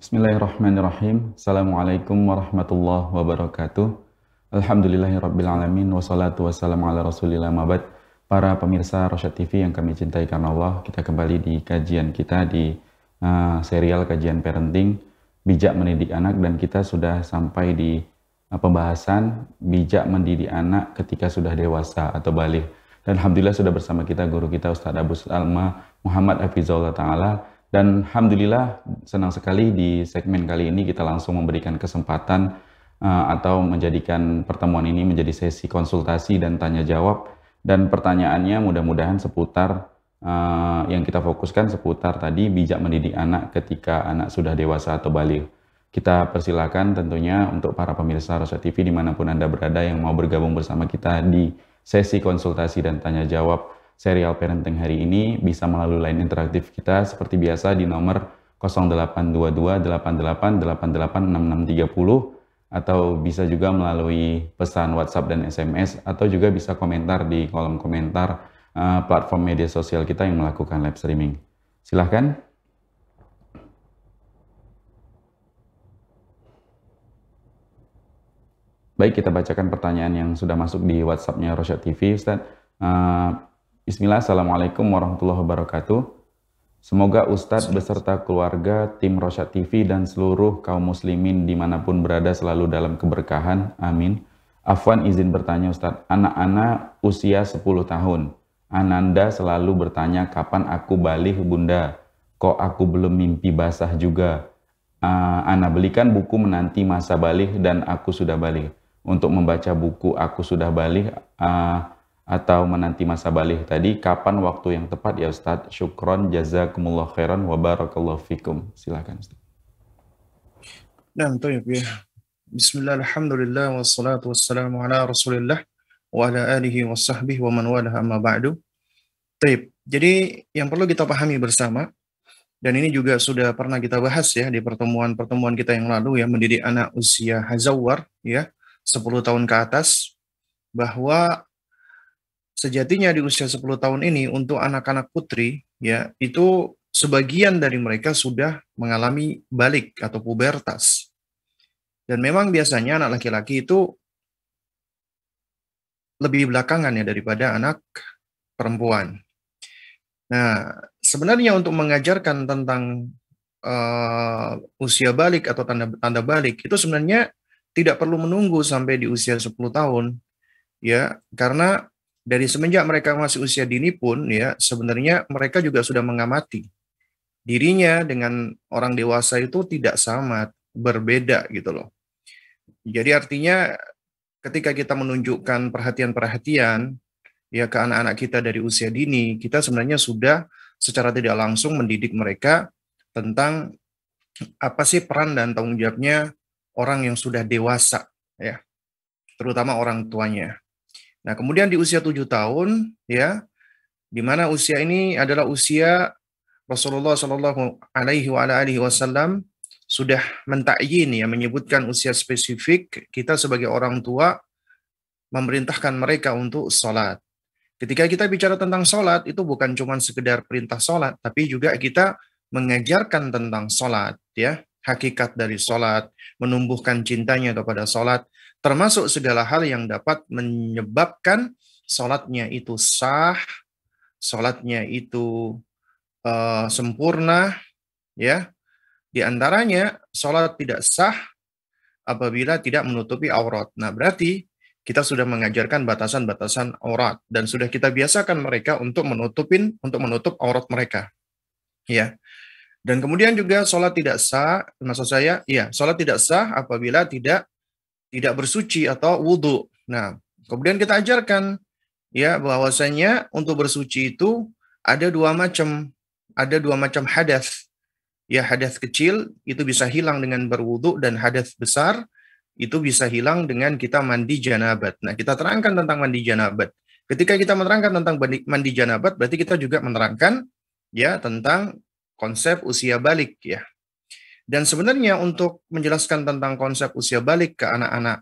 Bismillahirrahmanirrahim. Assalamualaikum warahmatullahi wabarakatuh. Alhamdulillahirrabbilalamin. Wassalatu wassalamu ala rasulillah mabad. Para pemirsa Rosyad TV yang kami cintai karena Allah, kita kembali di kajian kita di Eh, serial kajian parenting bijak mendidik anak dan kita sudah sampai di eh, pembahasan bijak mendidik anak ketika sudah dewasa atau balik. Dan alhamdulillah sudah bersama kita guru kita Ustaz Abu Salma Muhammad Hafizullah Taala dan alhamdulillah senang sekali di segmen kali ini kita langsung memberikan kesempatan eh, atau menjadikan pertemuan ini menjadi sesi konsultasi dan tanya jawab dan pertanyaannya mudah-mudahan seputar uh, yang kita fokuskan seputar tadi bijak mendidik anak ketika anak sudah dewasa atau balik. Kita persilakan tentunya untuk para pemirsa Rosa TV dimanapun Anda berada yang mau bergabung bersama kita di sesi konsultasi dan tanya jawab serial parenting hari ini bisa melalui line interaktif kita seperti biasa di nomor 0822 88 88 atau bisa juga melalui pesan WhatsApp dan SMS atau juga bisa komentar di kolom komentar Eh, platform media sosial kita yang melakukan live streaming. Silahkan. Baik, kita bacakan pertanyaan yang sudah masuk di WhatsApp-nya Rosyad TV, Ustaz. Eh, Bismillah, Assalamualaikum warahmatullahi wabarakatuh. Semoga Ustadz beserta keluarga, tim Rosyad TV, dan seluruh kaum muslimin dimanapun berada selalu dalam keberkahan. Amin. Afwan izin bertanya Ustadz, anak-anak usia 10 tahun. Ananda selalu bertanya kapan aku balik bunda, kok aku belum mimpi basah juga. Uh, ah, Ana belikan buku menanti masa balik dan aku sudah balik. Untuk membaca buku aku sudah balik uh, atau menanti masa balik tadi, kapan waktu yang tepat ya Ustadz? Syukron jazakumullah khairan wa barakallahu fikum. Silakan Ustadz. Nah, ya. Bismillahirrahmanirrahim. alhamdulillah, wassalatu wassalamu ala rasulillah wa ala alihi wa sahbihi wa man walaha amma ba'du. Taip. Jadi yang perlu kita pahami bersama dan ini juga sudah pernah kita bahas ya di pertemuan-pertemuan kita yang lalu ya mendidik anak usia hazawar ya 10 tahun ke atas bahwa sejatinya di usia 10 tahun ini untuk anak-anak putri ya itu sebagian dari mereka sudah mengalami balik atau pubertas. Dan memang biasanya anak laki-laki itu lebih belakangan ya daripada anak perempuan. Nah, sebenarnya untuk mengajarkan tentang uh, usia balik atau tanda tanda balik itu sebenarnya tidak perlu menunggu sampai di usia 10 tahun ya, karena dari semenjak mereka masih usia dini pun ya sebenarnya mereka juga sudah mengamati dirinya dengan orang dewasa itu tidak sama, berbeda gitu loh. Jadi artinya ketika kita menunjukkan perhatian-perhatian ya ke anak-anak kita dari usia dini, kita sebenarnya sudah secara tidak langsung mendidik mereka tentang apa sih peran dan tanggung jawabnya orang yang sudah dewasa ya, terutama orang tuanya. Nah, kemudian di usia tujuh tahun ya, di mana usia ini adalah usia Rasulullah Shallallahu alaihi wasallam sudah mentakyin ya menyebutkan usia spesifik kita sebagai orang tua memerintahkan mereka untuk sholat. Ketika kita bicara tentang sholat itu bukan cuma sekedar perintah sholat tapi juga kita mengajarkan tentang sholat ya hakikat dari sholat menumbuhkan cintanya kepada sholat termasuk segala hal yang dapat menyebabkan sholatnya itu sah, sholatnya itu uh, sempurna, ya di antaranya, sholat tidak sah apabila tidak menutupi aurat. Nah, berarti kita sudah mengajarkan batasan-batasan aurat dan sudah kita biasakan mereka untuk menutupin untuk menutup aurat mereka. Ya. Dan kemudian juga sholat tidak sah, maksud saya, ya sholat tidak sah apabila tidak tidak bersuci atau wudhu. Nah, kemudian kita ajarkan ya bahwasanya untuk bersuci itu ada dua macam, ada dua macam hadas ya hadas kecil itu bisa hilang dengan berwudhu dan hadas besar itu bisa hilang dengan kita mandi janabat. Nah, kita terangkan tentang mandi janabat. Ketika kita menerangkan tentang mandi janabat, berarti kita juga menerangkan ya tentang konsep usia balik ya. Dan sebenarnya untuk menjelaskan tentang konsep usia balik ke anak-anak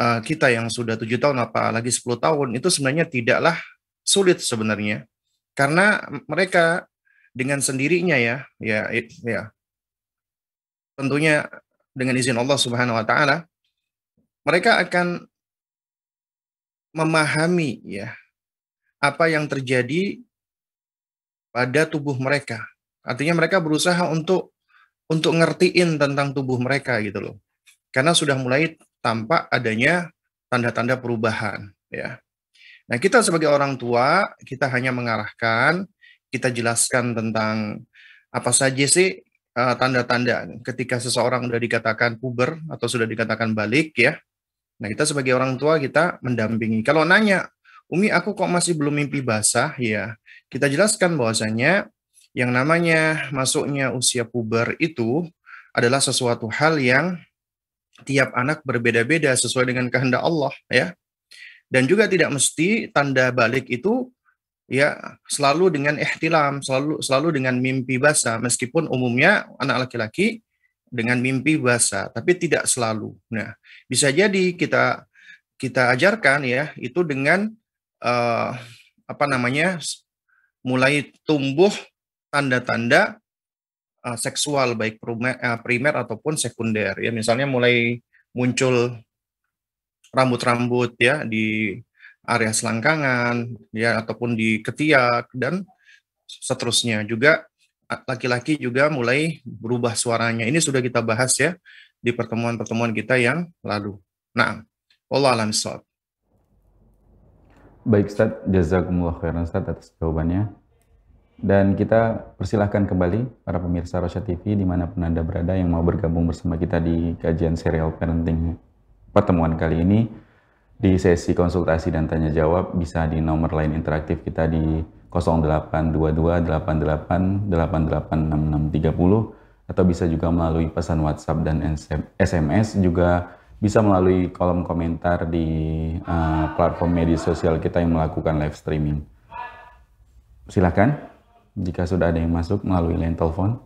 uh, kita yang sudah tujuh tahun apalagi 10 tahun itu sebenarnya tidaklah sulit sebenarnya karena mereka dengan sendirinya ya, ya, ya. Tentunya dengan izin Allah Subhanahu wa taala mereka akan memahami ya apa yang terjadi pada tubuh mereka. Artinya mereka berusaha untuk untuk ngertiin tentang tubuh mereka gitu loh. Karena sudah mulai tampak adanya tanda-tanda perubahan ya. Nah, kita sebagai orang tua, kita hanya mengarahkan kita jelaskan tentang apa saja sih eh, tanda-tanda uh, ketika seseorang sudah dikatakan puber atau sudah dikatakan balik ya. Nah, kita sebagai orang tua kita mendampingi. Kalau nanya, "Umi, aku kok masih belum mimpi basah?" ya, kita jelaskan bahwasanya yang namanya masuknya usia puber itu adalah sesuatu hal yang tiap anak berbeda-beda sesuai dengan kehendak Allah ya. Dan juga tidak mesti tanda balik itu ya selalu dengan ihtilam, selalu selalu dengan mimpi basah meskipun umumnya anak laki-laki dengan mimpi basah tapi tidak selalu. Nah, bisa jadi kita kita ajarkan ya itu dengan eh, apa namanya mulai tumbuh tanda-tanda eh, seksual baik primer, eh, primer ataupun sekunder ya misalnya mulai muncul rambut-rambut ya di area selangkangan, ya ataupun di ketiak dan seterusnya. Juga laki-laki juga mulai berubah suaranya. Ini sudah kita bahas ya di pertemuan-pertemuan kita yang lalu. Nah, Allah alam Baik Ustaz, jazakumullah khairan Ustaz atas jawabannya. Dan kita persilahkan kembali para pemirsa Rosya TV di dimanapun Anda berada yang mau bergabung bersama kita di kajian serial parenting pertemuan kali ini di sesi konsultasi dan tanya jawab bisa di nomor lain interaktif kita di 0822 atau bisa juga melalui pesan WhatsApp dan SMS juga bisa melalui kolom komentar di uh, platform media sosial kita yang melakukan live streaming. Silahkan, jika sudah ada yang masuk melalui line telepon.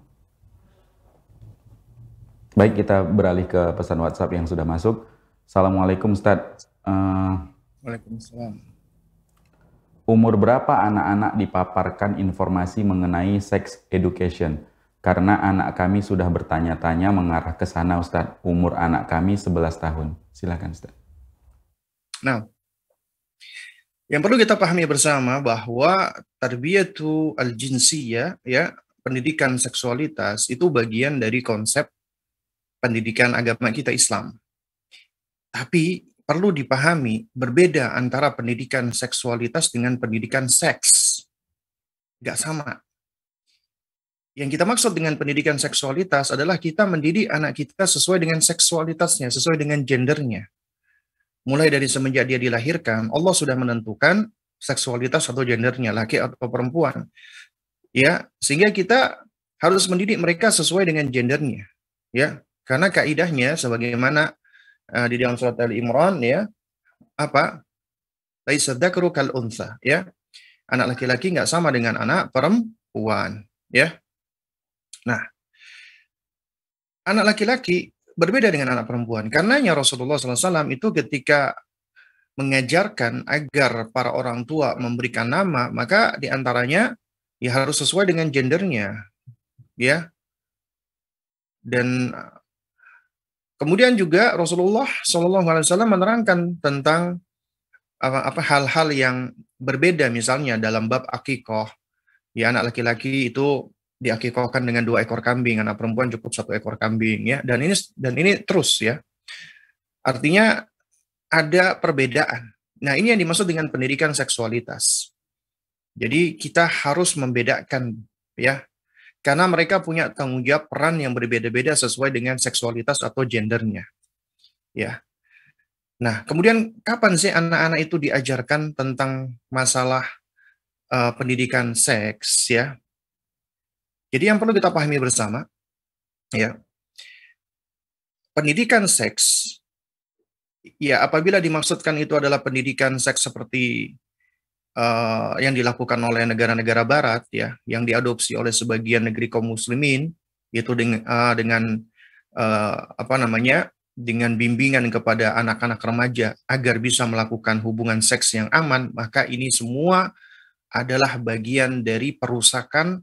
Baik, kita beralih ke pesan WhatsApp yang sudah masuk. Assalamualaikum Ustadz. Eh, Waalaikumsalam. Umur berapa anak-anak dipaparkan informasi mengenai sex education? Karena anak kami sudah bertanya-tanya mengarah ke sana Ustaz. Umur anak kami 11 tahun. Silakan Ustaz. Nah, yang perlu kita pahami bersama bahwa tarbiyatu al-jinsiyah ya, pendidikan seksualitas itu bagian dari konsep pendidikan agama kita Islam. Tapi perlu dipahami berbeda antara pendidikan seksualitas dengan pendidikan seks. Gak sama. Yang kita maksud dengan pendidikan seksualitas adalah kita mendidik anak kita sesuai dengan seksualitasnya, sesuai dengan gendernya. Mulai dari semenjak dia dilahirkan, Allah sudah menentukan seksualitas atau gendernya, laki atau perempuan. Ya, sehingga kita harus mendidik mereka sesuai dengan gendernya. Ya, karena kaidahnya sebagaimana uh, di dalam surat Ali Imran ya apa laisa dzakru kal unsa ya anak laki-laki nggak sama dengan anak perempuan ya nah anak laki-laki berbeda dengan anak perempuan karenanya Rasulullah SAW itu ketika mengajarkan agar para orang tua memberikan nama maka diantaranya ya harus sesuai dengan gendernya ya dan Kemudian juga Rasulullah Shallallahu Alaihi Wasallam menerangkan tentang apa hal-hal yang berbeda misalnya dalam bab akikoh ya anak laki-laki itu diakikohkan dengan dua ekor kambing anak perempuan cukup satu ekor kambing ya dan ini dan ini terus ya artinya ada perbedaan nah ini yang dimaksud dengan pendidikan seksualitas jadi kita harus membedakan ya karena mereka punya tanggung jawab peran yang berbeda-beda sesuai dengan seksualitas atau gendernya. Ya. Nah, kemudian kapan sih anak-anak itu diajarkan tentang masalah uh, pendidikan seks ya? Jadi yang perlu kita pahami bersama ya. Pendidikan seks ya apabila dimaksudkan itu adalah pendidikan seks seperti uh, yang dilakukan oleh negara-negara barat ya yang diadopsi oleh sebagian negeri kaum muslimin yaitu eh, dengan uh, eh, dengan uh, apa namanya dengan bimbingan kepada anak-anak remaja agar bisa melakukan hubungan seks yang aman maka ini semua adalah bagian dari perusakan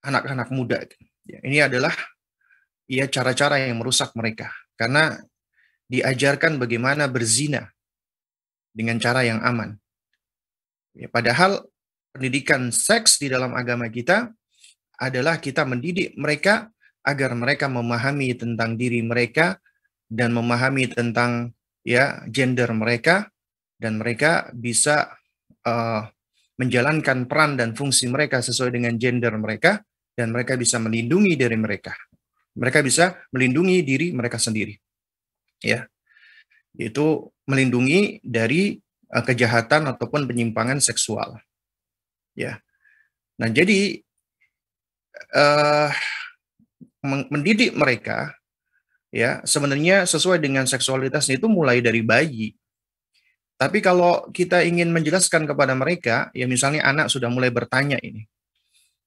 anak-anak muda ya, ini adalah ya cara-cara yang merusak mereka karena diajarkan bagaimana berzina dengan cara yang aman Ya, padahal pendidikan seks di dalam agama kita adalah kita mendidik mereka agar mereka memahami tentang diri mereka dan memahami tentang ya gender mereka dan mereka bisa uh, menjalankan peran dan fungsi mereka sesuai dengan gender mereka dan mereka bisa melindungi diri mereka. Mereka bisa melindungi diri mereka sendiri. Ya. Itu melindungi dari Eh, kejahatan ataupun penyimpangan seksual. Ya. Nah, jadi uh, mendidik mereka ya sebenarnya sesuai dengan seksualitasnya itu mulai dari bayi. Tapi kalau kita ingin menjelaskan kepada mereka, ya misalnya anak sudah mulai bertanya ini.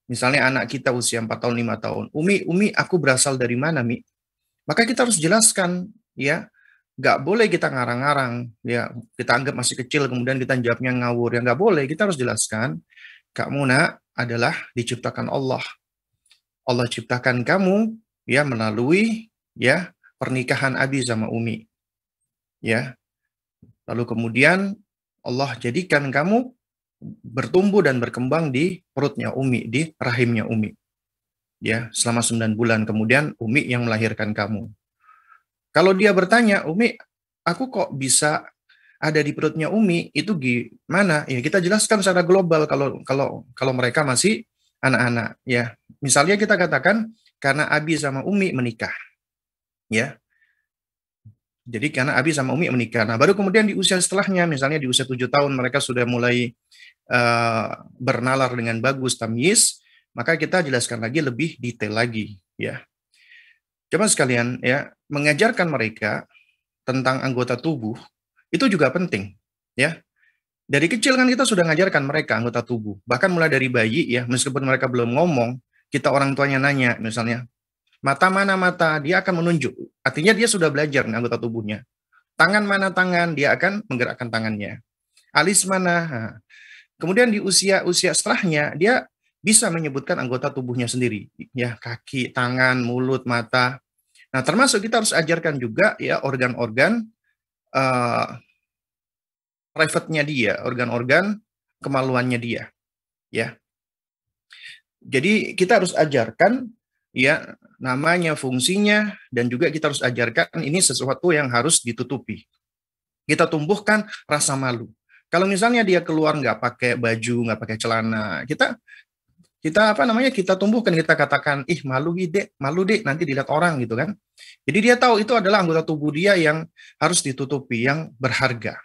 Misalnya anak kita usia 4 tahun, 5 tahun. Umi, Umi, aku berasal dari mana, Mi? Maka kita harus jelaskan ya nggak boleh kita ngarang-ngarang ya kita anggap masih kecil kemudian kita jawabnya ngawur ya nggak boleh kita harus jelaskan kamu nak adalah diciptakan Allah Allah ciptakan kamu ya melalui ya pernikahan abi sama umi ya lalu kemudian Allah jadikan kamu bertumbuh dan berkembang di perutnya umi di rahimnya umi ya selama sembilan bulan kemudian umi yang melahirkan kamu kalau dia bertanya, Umi, aku kok bisa ada di perutnya Umi itu gimana? Ya kita jelaskan secara global kalau kalau kalau mereka masih anak-anak ya. Misalnya kita katakan karena Abi sama Umi menikah. Ya. Jadi karena Abi sama Umi menikah. Nah, baru kemudian di usia setelahnya misalnya di usia tujuh tahun mereka sudah mulai uh, bernalar dengan bagus tamyiz, maka kita jelaskan lagi lebih detail lagi ya. Coba sekalian ya, mengajarkan mereka tentang anggota tubuh itu juga penting, ya. Dari kecil kan kita sudah mengajarkan mereka anggota tubuh, bahkan mulai dari bayi ya, meskipun mereka belum ngomong, kita orang tuanya nanya misalnya, mata mana mata, dia akan menunjuk. Artinya dia sudah belajar nih, anggota tubuhnya. Tangan mana tangan, dia akan menggerakkan tangannya. Alis mana. Kemudian di usia-usia setelahnya, dia bisa menyebutkan anggota tubuhnya sendiri. Ya, kaki, tangan, mulut, mata. Nah, termasuk kita harus ajarkan juga ya organ-organ uh, private-nya dia, organ-organ kemaluannya dia, ya. Jadi kita harus ajarkan ya namanya, fungsinya, dan juga kita harus ajarkan ini sesuatu yang harus ditutupi. Kita tumbuhkan rasa malu. Kalau misalnya dia keluar nggak pakai baju, nggak pakai celana, kita kita apa namanya kita tumbuhkan kita katakan ih malu ide malu deh nanti dilihat orang gitu kan jadi dia tahu itu adalah anggota tubuh dia yang harus ditutupi yang berharga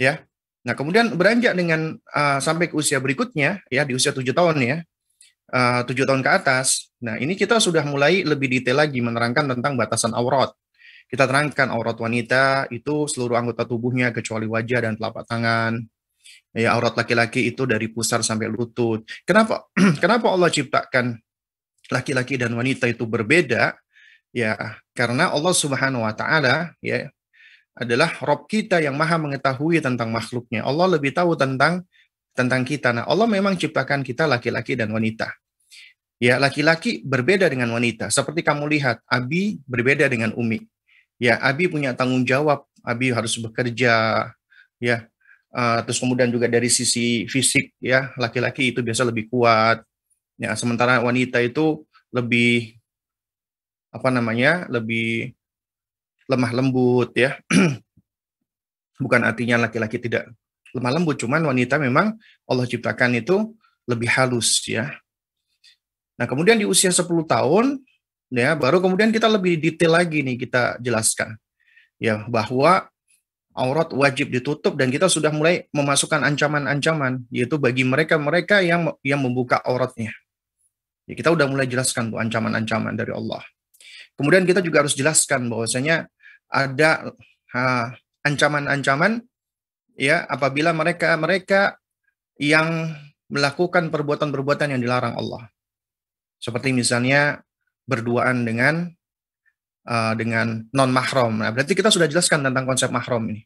ya nah kemudian beranjak dengan uh, sampai ke usia berikutnya ya di usia tujuh tahun ya ah, tujuh tahun ke atas nah ini kita sudah mulai lebih detail lagi menerangkan tentang batasan aurat kita terangkan aurat wanita itu seluruh anggota tubuhnya kecuali wajah dan telapak tangan ya aurat laki-laki itu dari pusar sampai lutut. Kenapa? Kenapa Allah ciptakan laki-laki dan wanita itu berbeda? Ya, karena Allah Subhanahu wa taala ya adalah Rob kita yang maha mengetahui tentang makhluknya. Allah lebih tahu tentang tentang kita. Nah, Allah memang ciptakan kita laki-laki dan wanita. Ya, laki-laki berbeda dengan wanita. Seperti kamu lihat, Abi berbeda dengan Umi. Ya, Abi punya tanggung jawab. Abi harus bekerja. Ya, Uh, terus kemudian juga dari sisi fisik ya laki-laki itu biasa lebih kuat ya sementara wanita itu lebih apa namanya lebih lemah lembut ya bukan artinya laki-laki tidak lemah lembut cuman wanita memang Allah ciptakan itu lebih halus ya nah kemudian di usia 10 tahun ya baru kemudian kita lebih detail lagi nih kita jelaskan ya bahwa aurat wajib ditutup dan kita sudah mulai memasukkan ancaman-ancaman yaitu bagi mereka-mereka yang yang membuka auratnya. Ya, kita sudah mulai jelaskan tuh ancaman-ancaman dari Allah. Kemudian kita juga harus jelaskan bahwasanya ada ancaman-ancaman ya apabila mereka mereka yang melakukan perbuatan-perbuatan yang dilarang Allah. Seperti misalnya berduaan dengan Eh, dengan non mahrom. Nah, berarti kita sudah jelaskan tentang konsep mahrom ini.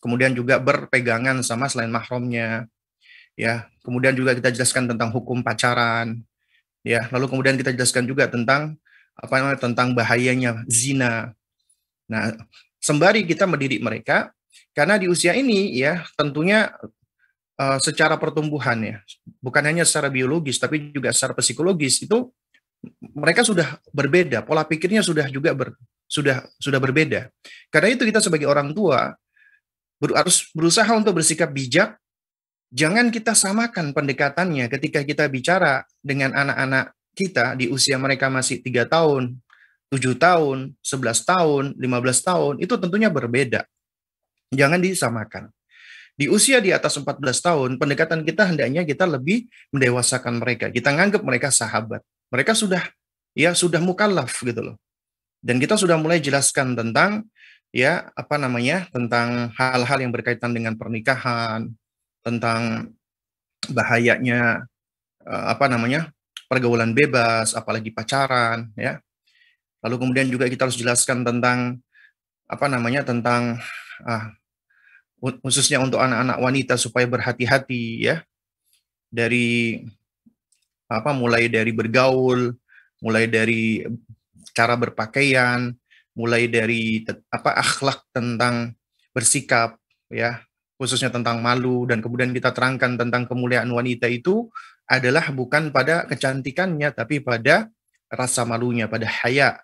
Kemudian juga berpegangan sama selain mahromnya, ya. Kemudian juga kita jelaskan tentang hukum pacaran, ya. Lalu kemudian kita jelaskan juga tentang apa namanya tentang bahayanya zina. Nah, sembari kita mendidik mereka, karena di usia ini ya tentunya uh, secara pertumbuhan ya, bukan hanya secara biologis tapi juga secara psikologis itu mereka sudah berbeda, pola pikirnya sudah juga ber, sudah sudah berbeda. Karena itu kita sebagai orang tua ber, harus berusaha untuk bersikap bijak. Jangan kita samakan pendekatannya ketika kita bicara dengan anak-anak kita di usia mereka masih tiga tahun, 7 tahun, 11 tahun, 15 tahun, itu tentunya berbeda. Jangan disamakan. Di usia di atas 14 tahun, pendekatan kita hendaknya kita lebih mendewasakan mereka. Kita menganggap mereka sahabat. Mereka sudah ya sudah mukallaf gitu loh. Dan kita sudah mulai jelaskan tentang ya apa namanya tentang hal-hal yang berkaitan dengan pernikahan, tentang bahayanya eh, apa namanya pergaulan bebas, apalagi pacaran, ya. Lalu kemudian juga kita harus jelaskan tentang apa namanya tentang ah, khususnya untuk anak-anak wanita supaya berhati-hati ya dari apa mulai dari bergaul, mulai dari cara berpakaian, mulai dari apa akhlak tentang bersikap ya, khususnya tentang malu dan kemudian kita terangkan tentang kemuliaan wanita itu adalah bukan pada kecantikannya tapi pada rasa malunya, pada haya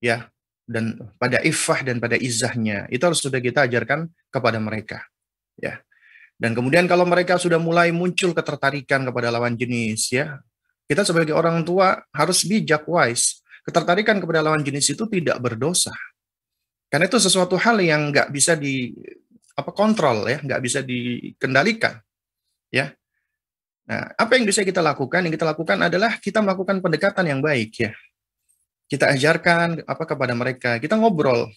ya dan pada iffah dan pada izahnya. Itu harus sudah kita ajarkan kepada mereka. Ya. Dan kemudian kalau mereka sudah mulai muncul ketertarikan kepada lawan jenis ya, kita sebagai orang tua harus bijak wise. Ketertarikan kepada lawan jenis itu tidak berdosa. Karena itu sesuatu hal yang nggak bisa di apa kontrol ya, nggak bisa dikendalikan. Ya, Nah, apa yang bisa kita lakukan? Yang kita lakukan adalah kita melakukan pendekatan yang baik ya. Kita ajarkan apa kepada mereka. Kita ngobrol.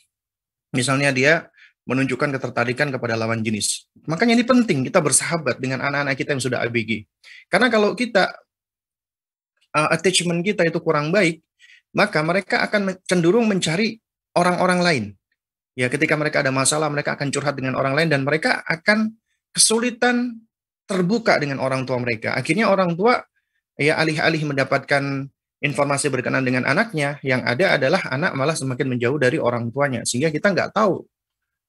Misalnya dia menunjukkan ketertarikan kepada lawan jenis. Makanya ini penting kita bersahabat dengan anak-anak kita yang sudah ABG. Karena kalau kita uh, attachment kita itu kurang baik, maka mereka akan cenderung mencari orang-orang lain. Ya, ketika mereka ada masalah, mereka akan curhat dengan orang lain dan mereka akan kesulitan terbuka dengan orang tua mereka. Akhirnya orang tua ya alih-alih mendapatkan informasi berkenan dengan anaknya, yang ada adalah anak malah semakin menjauh dari orang tuanya sehingga kita nggak tahu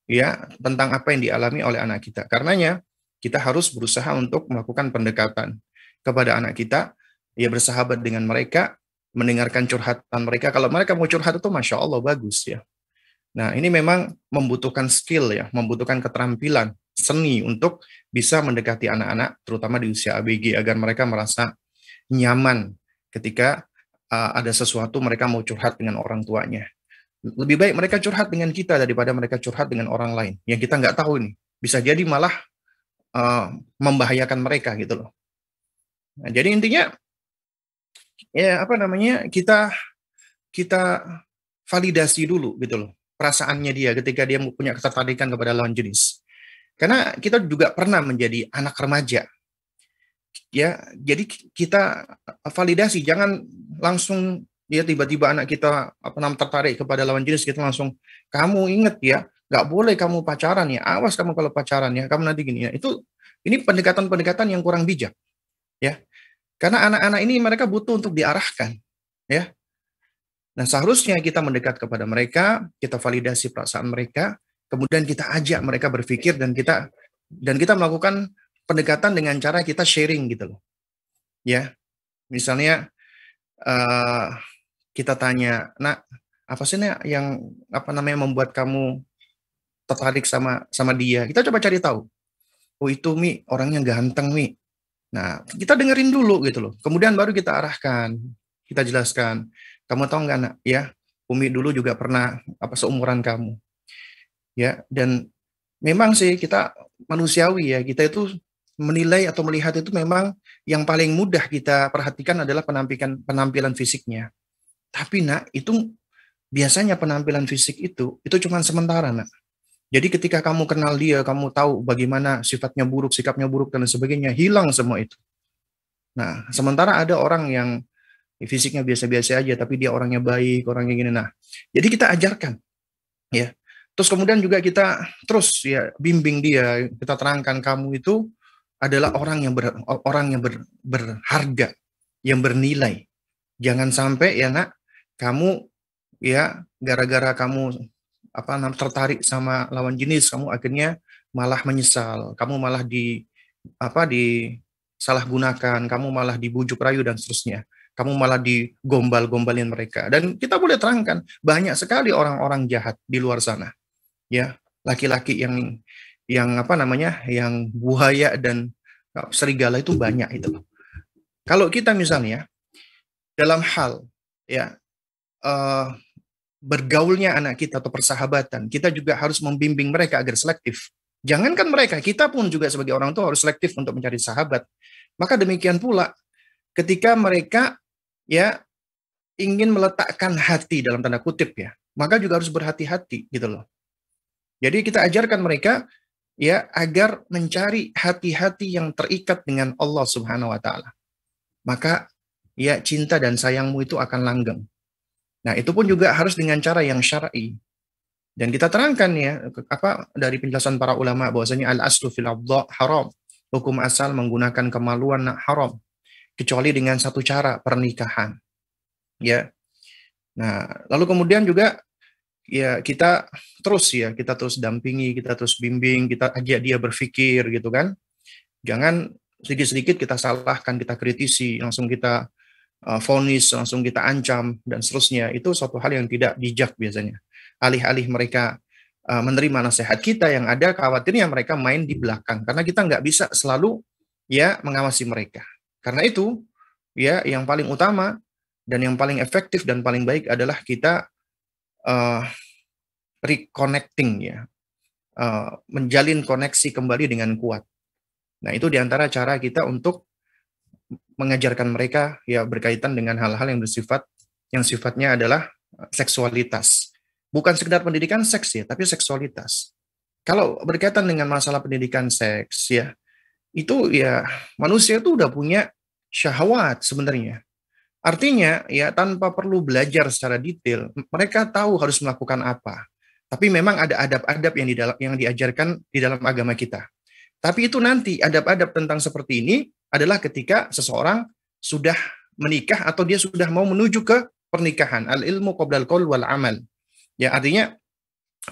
ya tentang apa yang dialami oleh anak kita. Karenanya kita harus berusaha untuk melakukan pendekatan kepada anak kita ia bersahabat dengan mereka, mendengarkan curhatan mereka. Kalau mereka mau curhat itu Masya Allah bagus ya. Nah ini memang membutuhkan skill ya, membutuhkan keterampilan, seni untuk bisa mendekati anak-anak terutama di usia ABG agar mereka merasa nyaman ketika uh, ada sesuatu mereka mau curhat dengan orang tuanya. Lebih baik mereka curhat dengan kita daripada mereka curhat dengan orang lain yang kita nggak tahu ini. Bisa jadi malah uh, membahayakan mereka gitu loh. Nah, jadi intinya ya apa namanya kita kita validasi dulu gitu loh perasaannya dia ketika dia punya ketertarikan kepada lawan jenis. Karena kita juga pernah menjadi anak remaja. Ya, jadi kita validasi jangan langsung dia ya, tiba-tiba anak kita apa namanya tertarik kepada lawan jenis kita langsung kamu inget ya nggak boleh kamu pacaran ya awas kamu kalau pacaran ya kamu nanti gini ya itu ini pendekatan-pendekatan yang kurang bijak ya karena anak-anak ini mereka butuh untuk diarahkan, ya. Nah, seharusnya kita mendekat kepada mereka, kita validasi perasaan mereka, kemudian kita ajak mereka berpikir dan kita dan kita melakukan pendekatan dengan cara kita sharing gitu loh. Ya. Misalnya uh, kita tanya, "Nak, apa sih nih yang apa namanya membuat kamu tertarik sama sama dia?" Kita coba cari tahu. Oh, itu Mi, orangnya ganteng, Mi. Nah, kita dengerin dulu gitu loh. Kemudian baru kita arahkan, kita jelaskan. Kamu tahu nggak nak? Ya, Umi dulu juga pernah apa seumuran kamu. Ya, dan memang sih kita manusiawi ya. Kita itu menilai atau melihat itu memang yang paling mudah kita perhatikan adalah penampilan penampilan fisiknya. Tapi nak, itu biasanya penampilan fisik itu itu cuma sementara nak. Jadi ketika kamu kenal dia, kamu tahu bagaimana sifatnya buruk, sikapnya buruk dan sebagainya, hilang semua itu. Nah, sementara ada orang yang fisiknya biasa-biasa aja tapi dia orangnya baik, orangnya gini nah. Jadi kita ajarkan ya. Terus kemudian juga kita terus ya bimbing dia, kita terangkan kamu itu adalah orang yang ber, orang yang ber, berharga, yang bernilai. Jangan sampai ya nak kamu ya gara-gara kamu apa tertarik sama lawan jenis kamu akhirnya malah menyesal kamu malah di apa di salah gunakan kamu malah dibujuk rayu dan seterusnya kamu malah digombal-gombalin mereka dan kita boleh terangkan banyak sekali orang-orang jahat di luar sana ya laki-laki yang yang apa namanya yang buaya dan uh, serigala itu banyak itu kalau kita misalnya dalam hal ya uh, bergaulnya anak kita atau persahabatan, kita juga harus membimbing mereka agar selektif. Jangankan mereka, kita pun juga sebagai orang tua harus selektif untuk mencari sahabat. Maka demikian pula ketika mereka ya ingin meletakkan hati dalam tanda kutip ya, maka juga harus berhati-hati gitu loh. Jadi kita ajarkan mereka ya agar mencari hati-hati yang terikat dengan Allah Subhanahu wa taala. Maka ya cinta dan sayangmu itu akan langgeng Nah, itu pun juga harus dengan cara yang syar'i. Dan kita terangkan ya apa dari penjelasan para ulama bahwasanya al aslu fil haram. Hukum asal menggunakan kemaluan nak haram kecuali dengan satu cara pernikahan. Ya. Nah, lalu kemudian juga ya kita terus ya, kita terus dampingi, kita terus bimbing, kita ajak dia berpikir gitu kan. Jangan sedikit-sedikit kita salahkan, kita kritisi, langsung kita Uh, vonis langsung kita ancam dan seterusnya itu suatu hal yang tidak bijak biasanya alih-alih mereka uh, menerima nasihat kita yang ada khawatirnya mereka main di belakang karena kita nggak bisa selalu ya mengawasi mereka karena itu ya yang paling utama dan yang paling efektif dan paling baik adalah kita uh, reconnecting ya uh, menjalin koneksi kembali dengan kuat nah itu diantara cara kita untuk mengajarkan mereka ya berkaitan dengan hal-hal yang bersifat yang sifatnya adalah eh, seksualitas. Bukan sekedar pendidikan seks ya, tapi seksualitas. Kalau berkaitan dengan masalah pendidikan seks ya, itu ya manusia itu udah punya syahwat sebenarnya. Artinya ya tanpa perlu belajar secara detail, mereka tahu harus melakukan apa. Tapi memang ada adab-adab yang di dalam yang diajarkan di dalam agama kita. Tapi itu nanti adab-adab tentang seperti ini adalah ketika seseorang sudah menikah atau dia sudah mau menuju ke pernikahan al ilmu qabla kol wal amal ya artinya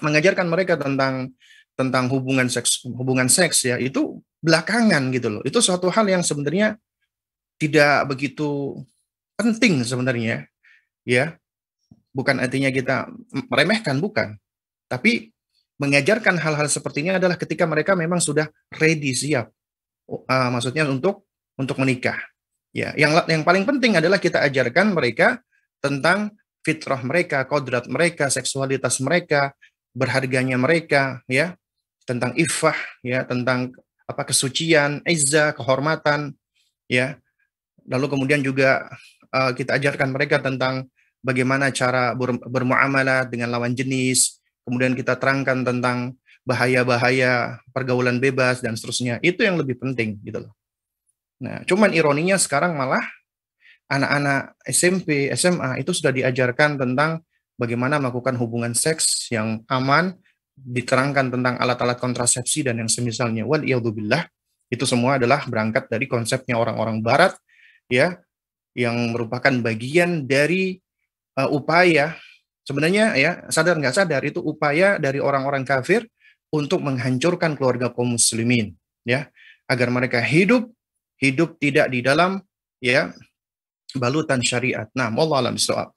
mengajarkan mereka tentang tentang hubungan seks hubungan seks ya itu belakangan gitu loh itu suatu hal yang sebenarnya tidak begitu penting sebenarnya ya bukan artinya kita meremehkan bukan tapi mengajarkan hal-hal seperti ini adalah ketika mereka memang sudah ready siap uh, maksudnya untuk untuk menikah. Ya, yang yang paling penting adalah kita ajarkan mereka tentang fitrah mereka, kodrat mereka, seksualitas mereka, berharganya mereka, ya, tentang ifah, ya, tentang apa kesucian, izah, kehormatan, ya. Lalu kemudian juga uh, kita ajarkan mereka tentang bagaimana cara bermuamalah dengan lawan jenis, kemudian kita terangkan tentang bahaya-bahaya pergaulan bebas dan seterusnya. Itu yang lebih penting gitu loh. Nah, cuman ironinya sekarang malah anak-anak SMP, SMA itu sudah diajarkan tentang bagaimana melakukan hubungan seks yang aman, diterangkan tentang alat-alat kontrasepsi dan yang semisalnya. Wal billah itu semua adalah berangkat dari konsepnya orang-orang barat ya yang merupakan bagian dari uh, upaya sebenarnya ya sadar nggak sadar itu upaya dari orang-orang kafir untuk menghancurkan keluarga kaum muslimin ya agar mereka hidup hidup tidak di dalam ya balutan syariat. Nah, Allah alam soal.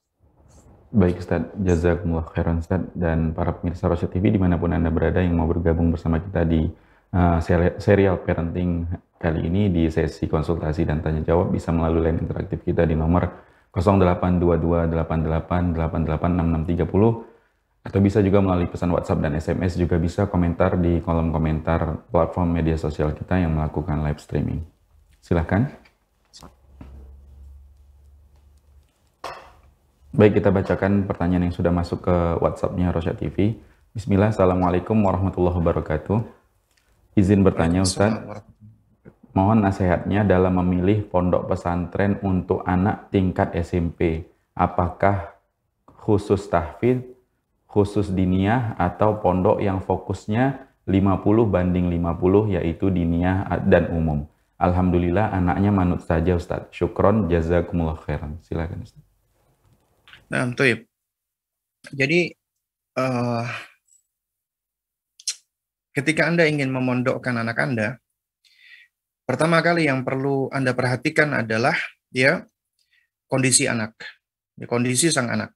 Baik Ustaz, jazakumullah khairan Ustaz dan para pemirsa Rosyad TV dimanapun Anda berada yang mau bergabung bersama kita di uh, serial parenting kali ini di sesi konsultasi dan tanya jawab bisa melalui line interaktif kita di nomor 082288886630 atau bisa juga melalui pesan WhatsApp dan SMS juga bisa komentar di kolom komentar platform media sosial kita yang melakukan live streaming. Silahkan. Baik, kita bacakan pertanyaan yang sudah masuk ke WhatsApp-nya Rosya TV. Bismillah, Assalamualaikum warahmatullahi wabarakatuh. Izin bertanya Ustaz, mohon nasihatnya dalam memilih pondok pesantren untuk anak tingkat SMP. Apakah khusus tahfidz, khusus diniyah, atau pondok yang fokusnya 50 banding 50 yaitu diniyah dan umum. Alhamdulillah anaknya manut saja Ustaz. Syukron jazakumullah khairan. Silakan Ustaz. Nah, tuib. Jadi uh, ketika Anda ingin memondokkan anak Anda, pertama kali yang perlu Anda perhatikan adalah ya kondisi anak, ya, kondisi sang anak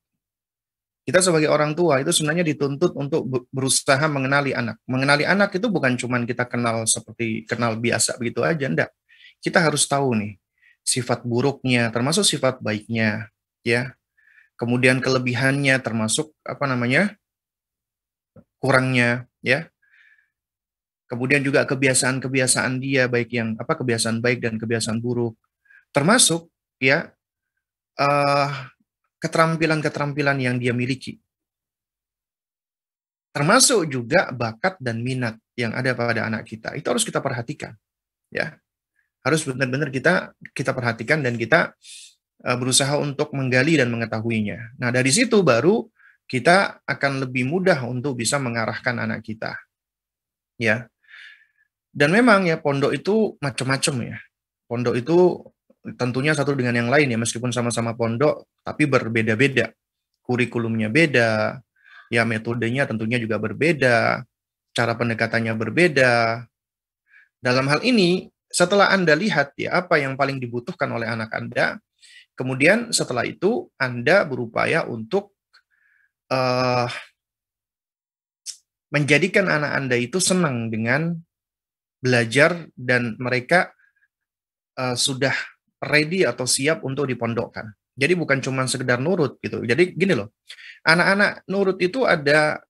kita sebagai orang tua itu sebenarnya dituntut untuk berusaha mengenali anak. Mengenali anak itu bukan cuma kita kenal seperti kenal biasa begitu aja, enggak. Kita harus tahu nih sifat buruknya, termasuk sifat baiknya, ya. Kemudian kelebihannya termasuk apa namanya? kurangnya, ya. Kemudian juga kebiasaan-kebiasaan dia baik yang apa kebiasaan baik dan kebiasaan buruk. Termasuk ya uh, keterampilan-keterampilan yang dia miliki. Termasuk juga bakat dan minat yang ada pada anak kita. Itu harus kita perhatikan, ya. Harus benar-benar kita kita perhatikan dan kita eh, berusaha untuk menggali dan mengetahuinya. Nah, dari situ baru kita akan lebih mudah untuk bisa mengarahkan anak kita. Ya. Dan memang ya pondok itu macam-macam ya. Pondok itu tentunya satu dengan yang lain ya meskipun sama-sama pondok tapi berbeda-beda kurikulumnya beda ya metodenya tentunya juga berbeda cara pendekatannya berbeda dalam hal ini setelah anda lihat ya apa yang paling dibutuhkan oleh anak anda kemudian setelah itu anda berupaya untuk uh, menjadikan anak anda itu senang dengan belajar dan mereka uh, sudah ready atau siap untuk dipondokkan. Jadi bukan cuma sekedar nurut gitu. Jadi gini loh, anak-anak nurut itu ada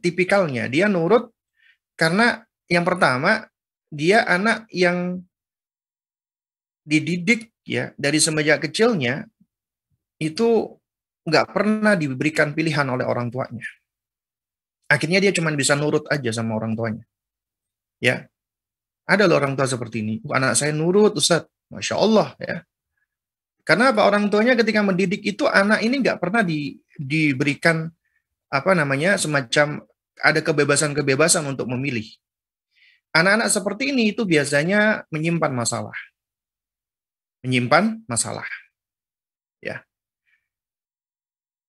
tipikalnya. Dia nurut karena yang pertama dia anak yang dididik ya dari semenjak kecilnya itu nggak pernah diberikan pilihan oleh orang tuanya. Akhirnya dia cuma bisa nurut aja sama orang tuanya. Ya, ada loh orang tua seperti ini. Anak saya nurut Ustaz. Masya Allah ya. Karena apa orang tuanya ketika mendidik itu anak ini nggak pernah di, diberikan apa namanya semacam ada kebebasan-kebebasan untuk memilih. Anak-anak seperti ini itu biasanya menyimpan masalah. Menyimpan masalah. Ya.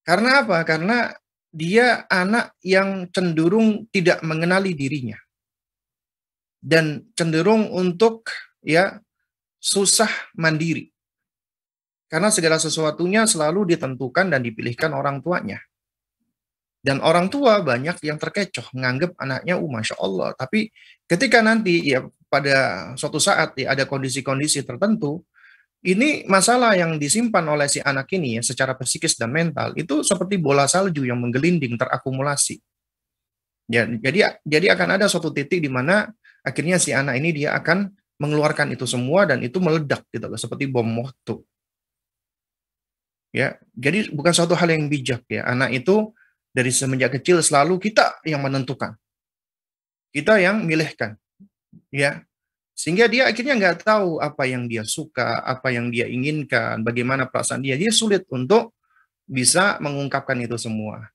Karena apa? Karena dia anak yang cenderung tidak mengenali dirinya. Dan cenderung untuk ya susah mandiri. Karena segala sesuatunya selalu ditentukan dan dipilihkan orang tuanya. Dan orang tua banyak yang terkecoh, menganggap anaknya, oh, Masya Allah. Tapi ketika nanti ya pada suatu saat ya ada kondisi-kondisi tertentu, ini masalah yang disimpan oleh si anak ini ya secara psikis dan mental itu seperti bola salju yang menggelinding terakumulasi. Ya, jadi jadi akan ada suatu titik di mana akhirnya si anak ini dia akan mengeluarkan itu semua dan itu meledak gitu loh seperti bom waktu ya jadi bukan suatu hal yang bijak ya anak itu dari semenjak kecil selalu kita yang menentukan kita yang milihkan ya sehingga dia akhirnya nggak tahu apa yang dia suka apa yang dia inginkan bagaimana perasaan dia dia sulit untuk bisa mengungkapkan itu semua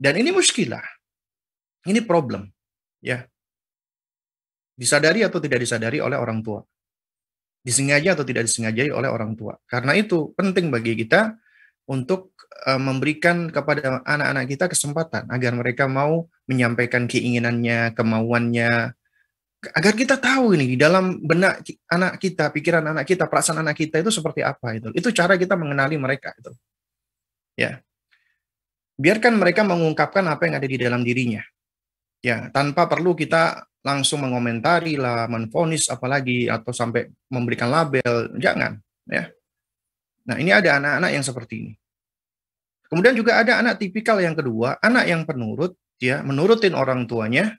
dan ini muskilah ini problem ya Disadari atau tidak disadari oleh orang tua. Disengaja atau tidak disengajai oleh orang tua. Karena itu penting bagi kita untuk eh, memberikan kepada anak-anak kita kesempatan agar mereka mau menyampaikan keinginannya, kemauannya, agar kita tahu ini di dalam benak anak kita, pikiran anak kita, perasaan anak kita itu seperti apa itu. Itu cara kita mengenali mereka itu. Ya. Biarkan mereka mengungkapkan apa yang ada di dalam dirinya ya tanpa perlu kita langsung mengomentari lah, menfonis apalagi atau sampai memberikan label, jangan ya. Nah, ini ada anak-anak yang seperti ini. Kemudian juga ada anak tipikal yang kedua, anak yang penurut ya, menurutin orang tuanya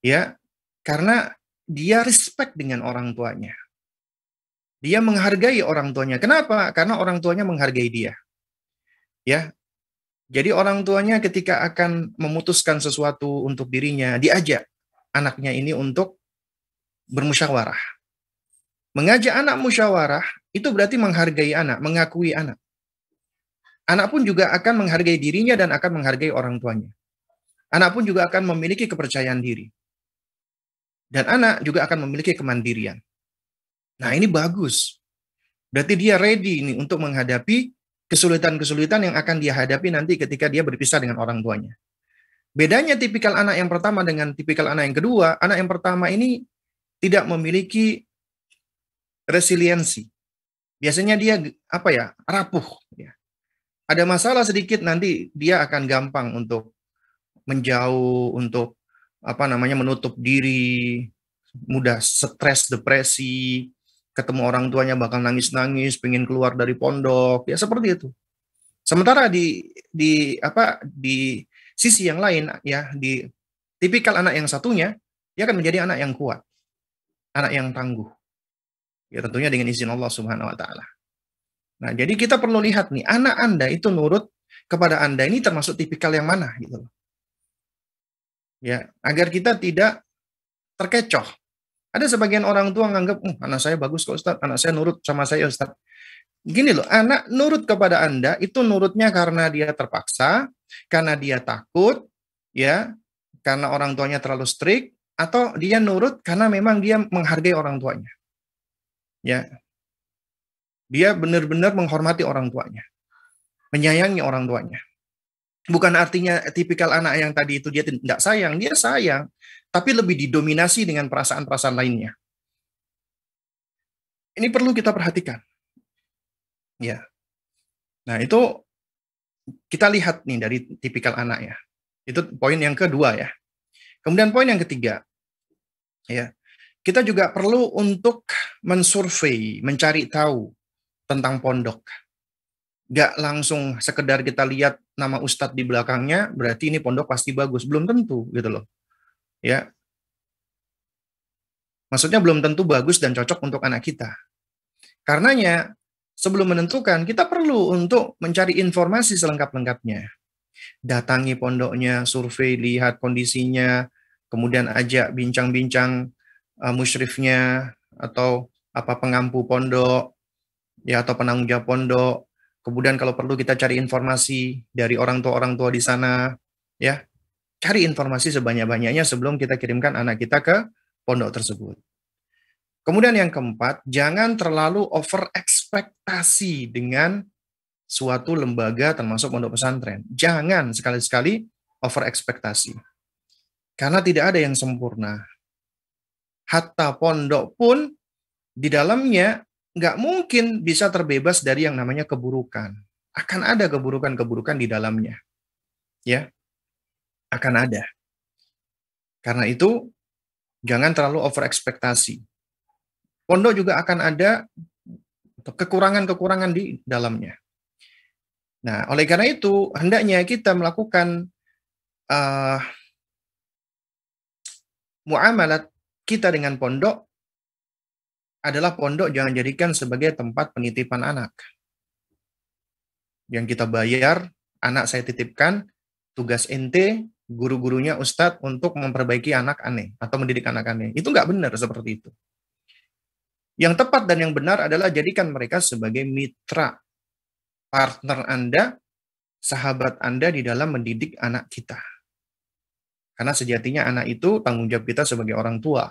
ya, karena dia respect dengan orang tuanya. Dia menghargai orang tuanya. Kenapa? Karena orang tuanya menghargai dia. Ya, jadi orang tuanya ketika akan memutuskan sesuatu untuk dirinya, diajak anaknya ini untuk bermusyawarah. Mengajak anak musyawarah itu berarti menghargai anak, mengakui anak. Anak pun juga akan menghargai dirinya dan akan menghargai orang tuanya. Anak pun juga akan memiliki kepercayaan diri. Dan anak juga akan memiliki kemandirian. Nah ini bagus. Berarti dia ready ini untuk menghadapi kesulitan-kesulitan yang akan dia hadapi nanti ketika dia berpisah dengan orang tuanya. Bedanya tipikal anak yang pertama dengan tipikal anak yang kedua, anak yang pertama ini tidak memiliki resiliensi. Biasanya dia apa ya rapuh. Ya. Ada masalah sedikit nanti dia akan gampang untuk menjauh, untuk apa namanya menutup diri, mudah stres, depresi, ketemu orang tuanya bakal nangis-nangis, pengen keluar dari pondok, ya seperti itu. Sementara di di apa di sisi yang lain ya di tipikal anak yang satunya dia akan menjadi anak yang kuat, anak yang tangguh. Ya tentunya dengan izin Allah Subhanahu wa taala. Nah, jadi kita perlu lihat nih anak Anda itu nurut kepada Anda ini termasuk tipikal yang mana gitu Ya, agar kita tidak terkecoh ada sebagian orang tua menganggap, oh, hm, anak saya bagus kok Ustaz, anak saya nurut sama saya Ustaz. Gini loh, anak nurut kepada Anda itu nurutnya karena dia terpaksa, karena dia takut, ya, karena orang tuanya terlalu strict, atau dia nurut karena memang dia menghargai orang tuanya. Ya. Dia benar-benar menghormati orang tuanya. Menyayangi orang tuanya bukan artinya tipikal anak yang tadi itu dia tidak sayang, dia sayang, tapi lebih didominasi dengan perasaan-perasaan lainnya. Ini perlu kita perhatikan. Ya. Nah, itu kita lihat nih dari tipikal anak ya. Itu poin yang kedua ya. Kemudian poin yang ketiga. Ya. Kita juga perlu untuk mensurvei, mencari tahu tentang pondok. Gak langsung sekedar kita lihat nama ustadz di belakangnya, berarti ini pondok pasti bagus. Belum tentu gitu loh Ya. Maksudnya belum tentu bagus dan cocok untuk anak kita. Karenanya, sebelum menentukan, kita perlu untuk mencari informasi selengkap-lengkapnya. Datangi pondoknya, survei, lihat kondisinya, kemudian ajak bincang-bincang uh, musyrifnya atau apa pengampu pondok ya atau penanggung jawab pondok. Kemudian kalau perlu kita cari informasi dari orang tua-orang tua di sana ya cari informasi sebanyak-banyaknya sebelum kita kirimkan anak kita ke pondok tersebut. Kemudian yang keempat, jangan terlalu over ekspektasi dengan suatu lembaga termasuk pondok pesantren. Jangan sekali-sekali over ekspektasi. Karena tidak ada yang sempurna. Hatta pondok pun di dalamnya nggak mungkin bisa terbebas dari yang namanya keburukan. Akan ada keburukan-keburukan di dalamnya. Ya, akan ada. Karena itu, jangan terlalu over ekspektasi. Pondok juga akan ada kekurangan-kekurangan di dalamnya. Nah, oleh karena itu, hendaknya kita melakukan uh, muamalat kita dengan pondok adalah pondok jangan jadikan sebagai tempat penitipan anak. Yang kita bayar, anak saya titipkan, tugas ente guru-gurunya ustadz untuk memperbaiki anak aneh atau mendidik anak aneh. Itu nggak benar seperti itu. Yang tepat dan yang benar adalah jadikan mereka sebagai mitra, partner Anda, sahabat Anda di dalam mendidik anak kita. Karena sejatinya anak itu tanggung jawab kita sebagai orang tua.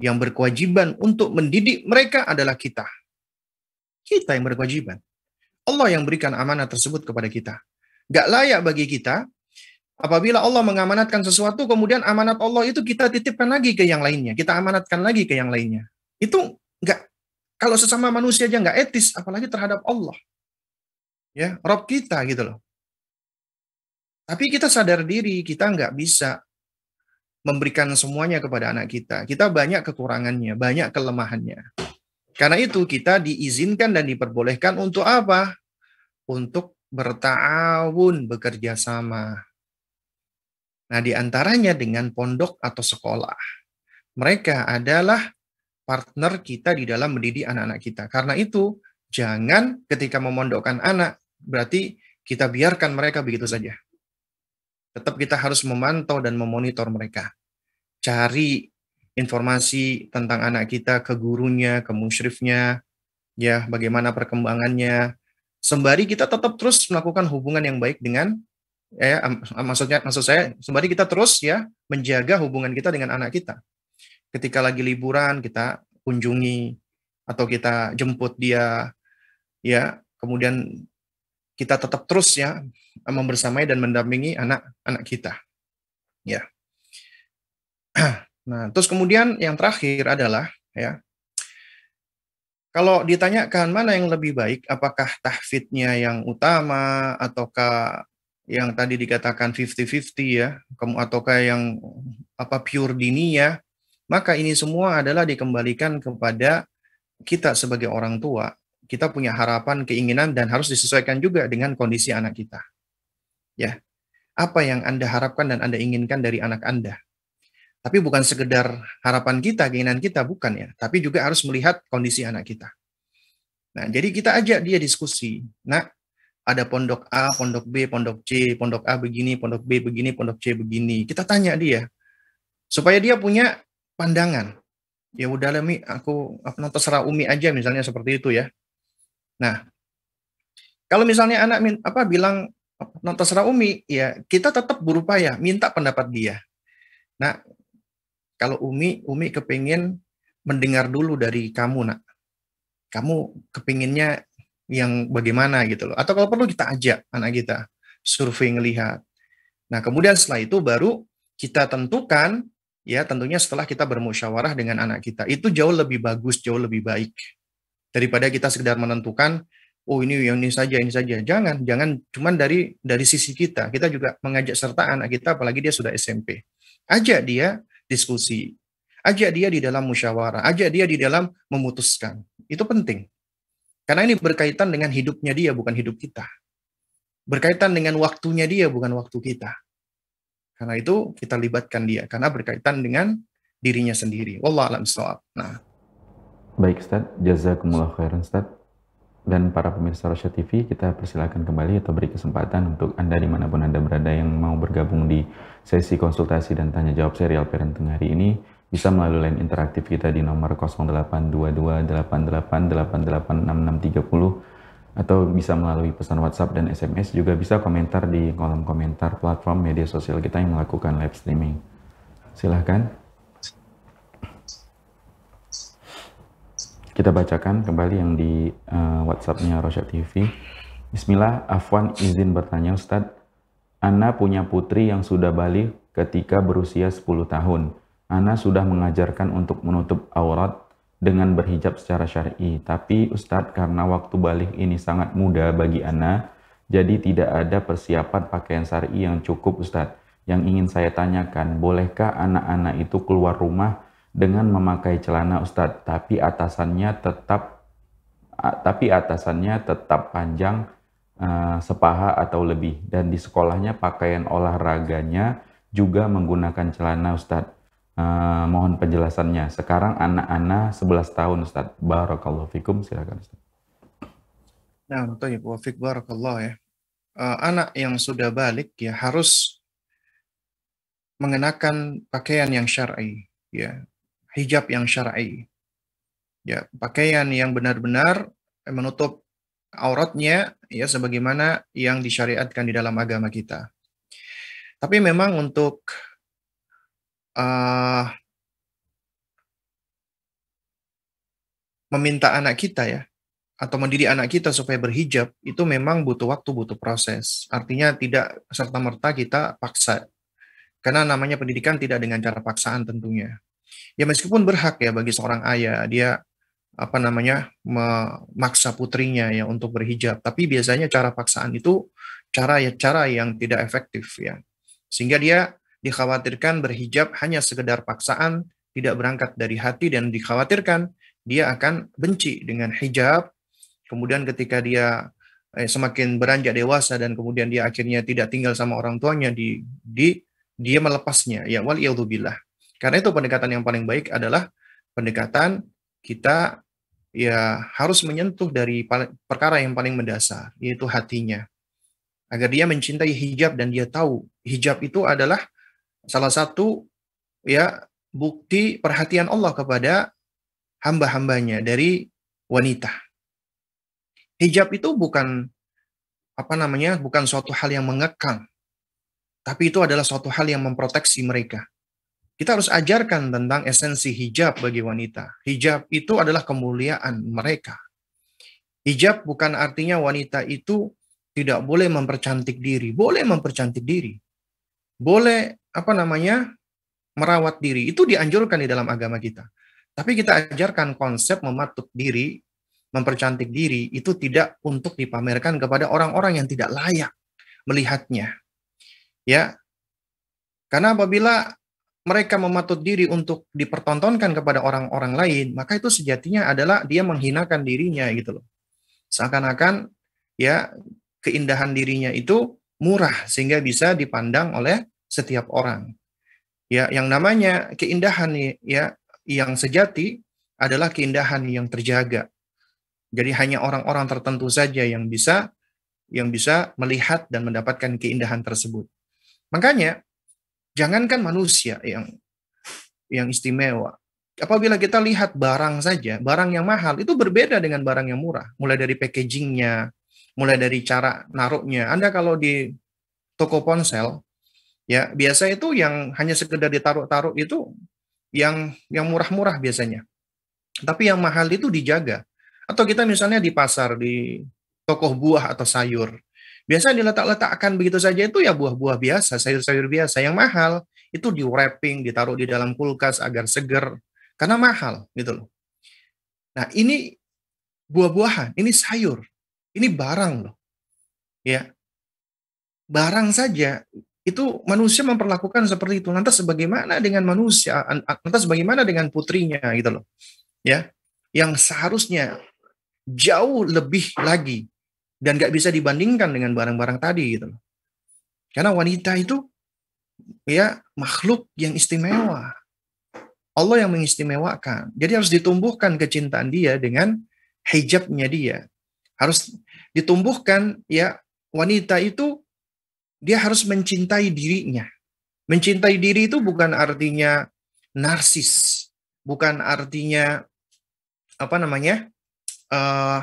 Yang berkewajiban untuk mendidik mereka adalah kita. Kita yang berkewajiban. Allah yang berikan amanah tersebut kepada kita. Gak layak bagi kita Apabila Allah mengamanatkan sesuatu, kemudian amanat Allah itu kita titipkan lagi ke yang lainnya, kita amanatkan lagi ke yang lainnya. Itu enggak, kalau sesama manusia aja nggak etis, apalagi terhadap Allah, ya Rob kita gitu loh. Tapi kita sadar diri kita enggak bisa memberikan semuanya kepada anak kita. Kita banyak kekurangannya, banyak kelemahannya. Karena itu kita diizinkan dan diperbolehkan untuk apa? Untuk bertawun, bekerja sama Nah, antaranya dengan pondok atau sekolah. Mereka adalah partner kita di dalam mendidik anak-anak kita. Karena itu, jangan ketika memondokkan anak, berarti kita biarkan mereka begitu saja. Tetap kita harus memantau dan memonitor mereka. Cari informasi tentang anak kita ke gurunya, ke musyrifnya, ya bagaimana perkembangannya. Sembari kita tetap terus melakukan hubungan yang baik dengan ya, ya maksudnya maksud saya sembari kita terus ya menjaga hubungan kita dengan anak kita ketika lagi liburan kita kunjungi atau kita jemput dia ya kemudian kita tetap terus ya membersamai dan mendampingi anak anak kita ya nah terus kemudian yang terakhir adalah ya kalau ditanyakan mana yang lebih baik, apakah tahfidnya yang utama ataukah yang tadi dikatakan 50-50 ya, ataukah yang apa pure dini ya, maka ini semua adalah dikembalikan kepada kita sebagai orang tua. Kita punya harapan, keinginan, dan harus disesuaikan juga dengan kondisi anak kita. Ya, apa yang Anda harapkan dan Anda inginkan dari anak Anda. Tapi bukan sekedar harapan kita, keinginan kita, bukan ya. Tapi juga harus melihat kondisi anak kita. Nah, jadi kita ajak dia diskusi. Nah, ada pondok A, pondok B, pondok C, pondok A begini, pondok B begini, pondok C begini. Kita tanya dia supaya dia punya pandangan. Ya udah lah aku apa terserah Umi aja misalnya seperti itu ya. Nah, kalau misalnya anak apa bilang non terserah Umi, ya kita tetap berupaya minta pendapat dia. Nah, kalau Umi, Umi kepingin mendengar dulu dari kamu nak. Kamu kepinginnya yang bagaimana gitu loh. Atau kalau perlu kita ajak anak kita survei ngelihat. Nah, kemudian setelah itu baru kita tentukan ya tentunya setelah kita bermusyawarah dengan anak kita. Itu jauh lebih bagus, jauh lebih baik daripada kita sekedar menentukan oh ini yang ini saja ini saja. Jangan, jangan cuman dari dari sisi kita. Kita juga mengajak serta anak kita apalagi dia sudah SMP. Ajak dia diskusi. Ajak dia di dalam musyawarah, ajak dia di dalam memutuskan. Itu penting. Karena ini berkaitan dengan hidupnya dia, bukan hidup kita. Berkaitan dengan waktunya dia, bukan waktu kita. Karena itu kita libatkan dia, karena berkaitan dengan dirinya sendiri. Wallah alam soal. Nah. Baik Ustaz, jazakumullah khairan Ustaz. Dan para pemirsa Rosya TV, kita persilakan kembali atau beri kesempatan untuk Anda dimanapun Anda berada yang mau bergabung di sesi konsultasi dan tanya jawab serial parenting hari ini bisa melalui line interaktif kita di nomor 082288886630 atau bisa melalui pesan WhatsApp dan SMS juga bisa komentar di kolom komentar platform media sosial kita yang melakukan live streaming. Silahkan. Kita bacakan kembali yang di uh, WhatsAppnya Rosyad TV. Bismillah, Afwan izin bertanya Ustadz. Ana punya putri yang sudah balik ketika berusia 10 tahun Ana sudah mengajarkan untuk menutup aurat dengan berhijab secara syar'i, tapi Ustadz karena waktu balik ini sangat muda bagi Ana, jadi tidak ada persiapan pakaian syar'i yang cukup Ustadz. Yang ingin saya tanyakan, bolehkah anak-anak itu keluar rumah dengan memakai celana Ustadz, tapi atasannya tetap tapi atasannya tetap panjang uh, sepaha atau lebih dan di sekolahnya pakaian olahraganya juga menggunakan celana Ustadz Eh, mohon penjelasannya. Sekarang anak-anak 11 tahun, Ustaz. Barakallahu fikum, silakan Ustaz. Nah, ya, untuk wa fik barakallah ya. Uh, anak yang sudah balik ya harus mengenakan pakaian yang syar'i, ya. Hijab yang syar'i. Ya, pakaian yang benar-benar menutup auratnya ya sebagaimana yang disyariatkan di dalam agama kita. Tapi memang untuk uh, meminta anak kita ya atau mendidik anak kita supaya berhijab itu memang butuh waktu, butuh proses. Artinya tidak serta-merta kita paksa. Karena namanya pendidikan tidak dengan cara paksaan tentunya. Ya meskipun berhak ya bagi seorang ayah dia apa namanya memaksa putrinya ya untuk berhijab, tapi biasanya cara paksaan itu cara ya cara yang tidak efektif ya. Sehingga dia dikhawatirkan berhijab hanya sekedar paksaan, tidak berangkat dari hati dan dikhawatirkan dia akan benci dengan hijab. Kemudian ketika dia eh, semakin beranjak dewasa dan kemudian dia akhirnya tidak tinggal sama orang tuanya di di dia melepasnya ya wal billah. Karena itu pendekatan yang paling baik adalah pendekatan kita ya harus menyentuh dari perkara yang paling mendasar yaitu hatinya agar dia mencintai hijab dan dia tahu hijab itu adalah salah satu ya bukti perhatian Allah kepada hamba-hambanya dari wanita. Hijab itu bukan apa namanya, bukan suatu hal yang mengekang. Tapi itu adalah suatu hal yang memproteksi mereka. Kita harus ajarkan tentang esensi hijab bagi wanita. Hijab itu adalah kemuliaan mereka. Hijab bukan artinya wanita itu tidak boleh mempercantik diri. Boleh mempercantik diri boleh apa namanya merawat diri itu dianjurkan di dalam agama kita. Tapi kita ajarkan konsep mematuk diri, mempercantik diri itu tidak untuk dipamerkan kepada orang-orang yang tidak layak melihatnya. Ya. Karena apabila mereka mematut diri untuk dipertontonkan kepada orang-orang lain, maka itu sejatinya adalah dia menghinakan dirinya gitu loh. Seakan-akan ya keindahan dirinya itu murah sehingga bisa dipandang oleh setiap orang. Ya, yang namanya keindahan ya yang sejati adalah keindahan yang terjaga. Jadi hanya orang-orang tertentu saja yang bisa yang bisa melihat dan mendapatkan keindahan tersebut. Makanya jangankan manusia yang yang istimewa. Apabila kita lihat barang saja, barang yang mahal itu berbeda dengan barang yang murah, mulai dari packagingnya, mulai dari cara naruhnya. Anda kalau di toko ponsel, ya biasa itu yang hanya sekedar ditaruh-taruh itu yang yang murah-murah biasanya. Tapi yang mahal itu dijaga. Atau kita misalnya di pasar, di toko buah atau sayur. Biasa diletak-letakkan begitu saja itu ya buah-buah biasa, sayur-sayur biasa. Yang mahal itu di wrapping, ditaruh di dalam kulkas agar seger. Karena mahal gitu loh. Nah ini buah-buahan, ini sayur. Ini barang loh. Ya. Barang saja itu manusia memperlakukan seperti itu. Lantas bagaimana dengan manusia? Lantas bagaimana dengan putrinya gitu loh. Ya. Yang seharusnya jauh lebih lagi dan gak bisa dibandingkan dengan barang-barang tadi gitu loh. Karena wanita itu ya makhluk yang istimewa. Allah yang mengistimewakan. Jadi harus ditumbuhkan kecintaan dia dengan hijabnya dia harus ditumbuhkan ya wanita itu dia harus mencintai dirinya. Mencintai diri itu bukan artinya narsis, bukan artinya apa namanya uh,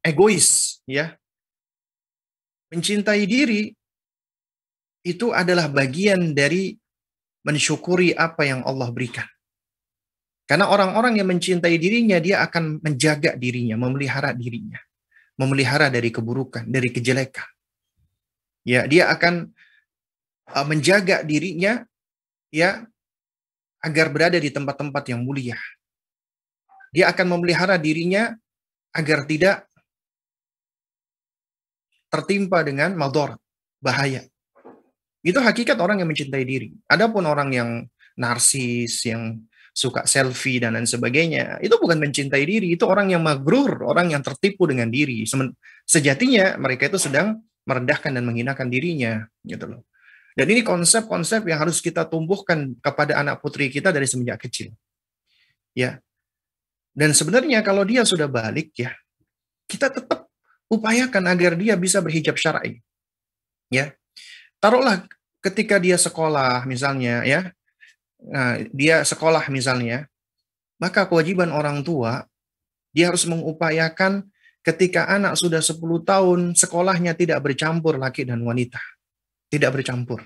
egois, ya. Mencintai diri itu adalah bagian dari mensyukuri apa yang Allah berikan. Karena orang-orang yang mencintai dirinya, dia akan menjaga dirinya, memelihara dirinya, memelihara dari keburukan, dari kejelekan. Ya, dia akan uh, menjaga dirinya, ya, agar berada di tempat-tempat yang mulia. Dia akan memelihara dirinya agar tidak tertimpa dengan mador, bahaya. Itu hakikat orang yang mencintai diri. Adapun orang yang narsis, yang suka selfie dan lain sebagainya. Itu bukan mencintai diri, itu orang yang magrur, orang yang tertipu dengan diri. Sejatinya mereka itu sedang merendahkan dan menghinakan dirinya, gitu loh. Dan ini konsep-konsep yang harus kita tumbuhkan kepada anak putri kita dari semenjak kecil. Ya. Dan sebenarnya kalau dia sudah balik ya, kita tetap upayakan agar dia bisa berhijab syar'i. Ya. Taruhlah ketika dia sekolah misalnya ya, nah, dia sekolah misalnya, maka kewajiban orang tua dia harus mengupayakan ketika anak sudah 10 tahun sekolahnya tidak bercampur laki dan wanita. Tidak bercampur.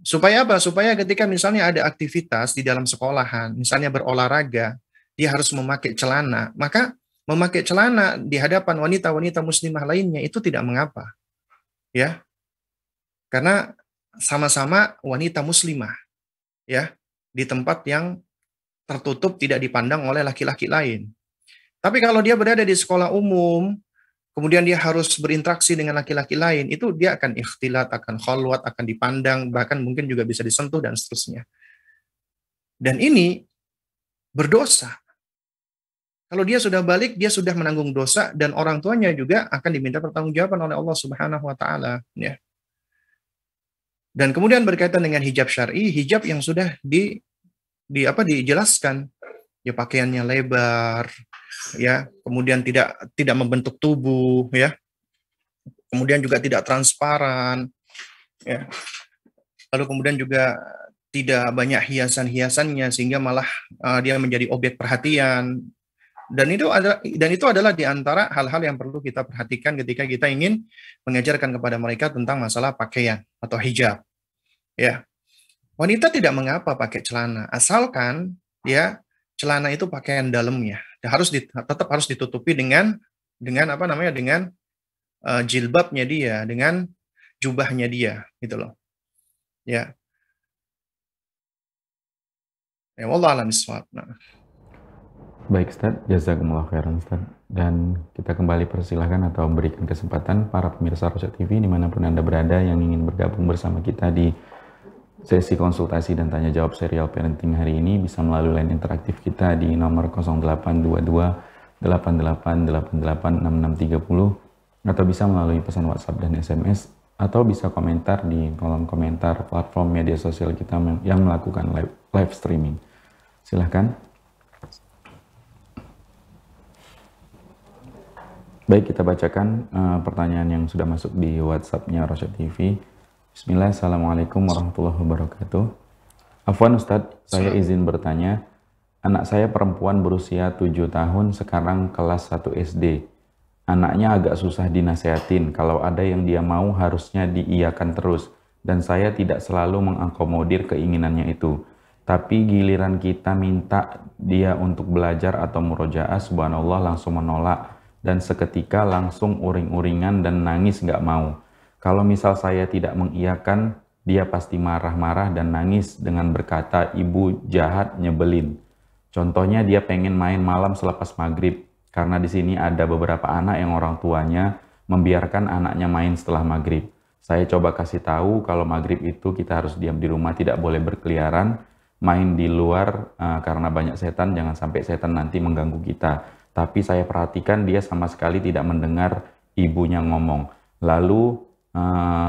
Supaya apa? Supaya ketika misalnya ada aktivitas di dalam sekolahan, misalnya berolahraga, dia harus memakai celana, maka memakai celana di hadapan wanita-wanita muslimah lainnya itu tidak mengapa. Ya. Karena sama-sama wanita muslimah ya di tempat yang tertutup tidak dipandang oleh laki-laki lain. Tapi kalau dia berada di sekolah umum, kemudian dia harus berinteraksi dengan laki-laki lain, itu dia akan ikhtilat, akan khalwat, akan dipandang, bahkan mungkin juga bisa disentuh dan seterusnya. Dan ini berdosa. Kalau dia sudah balik, dia sudah menanggung dosa dan orang tuanya juga akan diminta pertanggungjawaban oleh Allah Subhanahu wa taala, ya. Dan kemudian berkaitan dengan hijab syar'i, hijab yang sudah di di apa dijelaskan ya pakaiannya lebar ya, kemudian tidak tidak membentuk tubuh ya. Kemudian juga tidak transparan ya. Lalu kemudian juga tidak banyak hiasan-hiasannya sehingga malah uh, dia menjadi objek perhatian dan itu adalah dan itu adalah di antara hal-hal yang perlu kita perhatikan ketika kita ingin mengajarkan kepada mereka tentang masalah pakaian atau hijab. Ya. Wanita tidak mengapa pakai celana asalkan ya celana itu pakaian dalamnya. Harus di, tetap harus ditutupi dengan dengan apa namanya? dengan uh, jilbabnya dia, dengan jubahnya dia gitu loh. Ya. Ya, wallah alam Baik Ustaz, jazakumullah khairan Ustaz. Dan kita kembali persilahkan atau memberikan kesempatan para pemirsa Rosyad TV dimanapun Anda berada yang ingin bergabung bersama kita di sesi konsultasi dan tanya jawab serial parenting hari ini bisa melalui line interaktif kita di nomor 0822 8888 atau bisa melalui pesan WhatsApp dan SMS atau bisa komentar di kolom komentar platform media sosial kita yang melakukan live, live streaming. Silahkan. Baik, kita bacakan uh, pertanyaan yang sudah masuk di WhatsApp-nya Rosyad TV. Bismillah, Assalamualaikum warahmatullahi wabarakatuh. Afwan Ustadz, saya izin bertanya. Anak saya perempuan berusia 7 tahun, sekarang kelas 1 SD. Anaknya agak susah dinasehatin, kalau ada yang dia mau harusnya diiakan terus. Dan saya tidak selalu mengakomodir keinginannya itu. Tapi giliran kita minta dia untuk belajar atau murojaah, subhanallah langsung menolak dan seketika langsung uring-uringan dan nangis nggak mau. Kalau misal saya tidak mengiyakan, dia pasti marah-marah dan nangis dengan berkata, ibu jahat nyebelin. Contohnya dia pengen main malam selepas maghrib, karena di sini ada beberapa anak yang orang tuanya membiarkan anaknya main setelah maghrib. Saya coba kasih tahu kalau maghrib itu kita harus diam di rumah, tidak boleh berkeliaran, main di luar eh, karena banyak setan, jangan sampai setan nanti mengganggu kita. Tapi saya perhatikan dia sama sekali tidak mendengar ibunya ngomong. Lalu uh,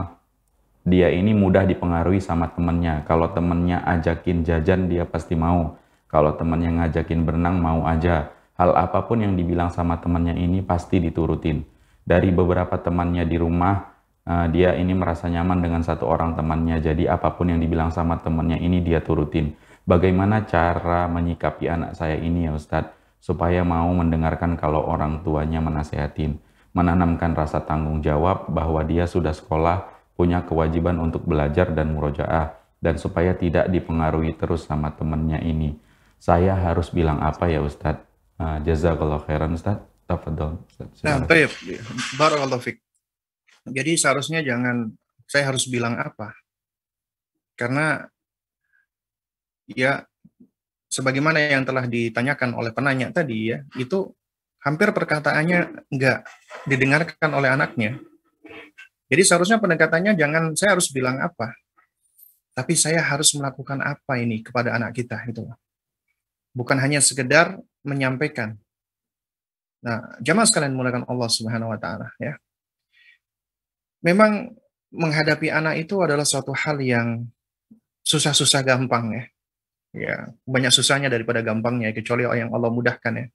dia ini mudah dipengaruhi sama temennya. Kalau temennya ajakin jajan dia pasti mau. Kalau temennya ngajakin berenang mau aja. Hal apapun yang dibilang sama temannya ini pasti diturutin. Dari beberapa temannya di rumah, eh, dia ini merasa nyaman dengan satu orang temannya. Jadi apapun yang dibilang sama temannya ini dia turutin. Bagaimana cara menyikapi anak saya ini ya Ustadz? supaya mau mendengarkan kalau orang tuanya menasehatin, menanamkan rasa tanggung jawab bahwa dia sudah sekolah, punya kewajiban untuk belajar dan murojaah, dan supaya tidak dipengaruhi terus sama temennya ini. Saya harus bilang apa ya Ustadz? Uh, ah, jazakallah khairan Ustadz. Tafadol. Nah, Jadi seharusnya jangan, saya harus bilang apa? Karena ya sebagaimana yang telah ditanyakan oleh penanya tadi ya, itu hampir perkataannya nggak didengarkan oleh anaknya. Jadi seharusnya pendekatannya jangan saya harus bilang apa, tapi saya harus melakukan apa ini kepada anak kita itu. Bukan hanya sekedar menyampaikan. Nah, jamaah sekalian mulakan Allah Subhanahu wa taala ya. Memang menghadapi anak itu adalah suatu hal yang susah-susah gampang ya ya banyak susahnya daripada gampangnya kecuali yang Allah mudahkan ya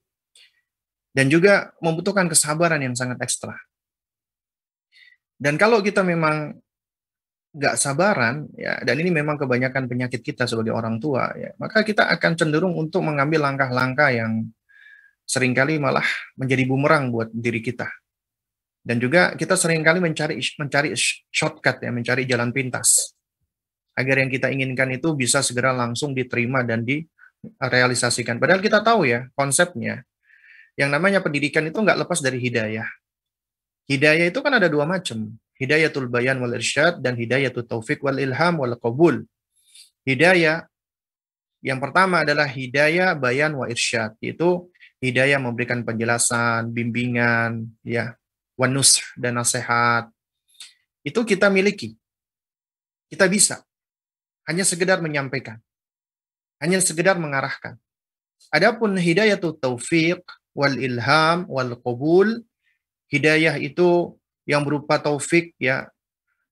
dan juga membutuhkan kesabaran yang sangat ekstra dan kalau kita memang nggak sabaran ya dan ini memang kebanyakan penyakit kita sebagai orang tua ya maka kita akan cenderung untuk mengambil langkah-langkah yang seringkali malah menjadi bumerang buat diri kita dan juga kita seringkali mencari mencari shortcut ya mencari jalan pintas agar yang kita inginkan itu bisa segera langsung diterima dan direalisasikan. Padahal kita tahu ya konsepnya, yang namanya pendidikan itu nggak lepas dari hidayah. Hidayah itu kan ada dua macam, Hidayah tul bayan wal irsyad dan hidayah tul taufik wal ilham wal qabul. Hidayah yang pertama adalah hidayah bayan wal irsyad, yaitu hidayah memberikan penjelasan, bimbingan, ya, wanus dan nasihat. Itu kita miliki. Kita bisa hanya sekedar menyampaikan, hanya sekedar mengarahkan. Adapun hidayah itu taufik, wal ilham, wal qabul. Hidayah itu yang berupa taufik ya.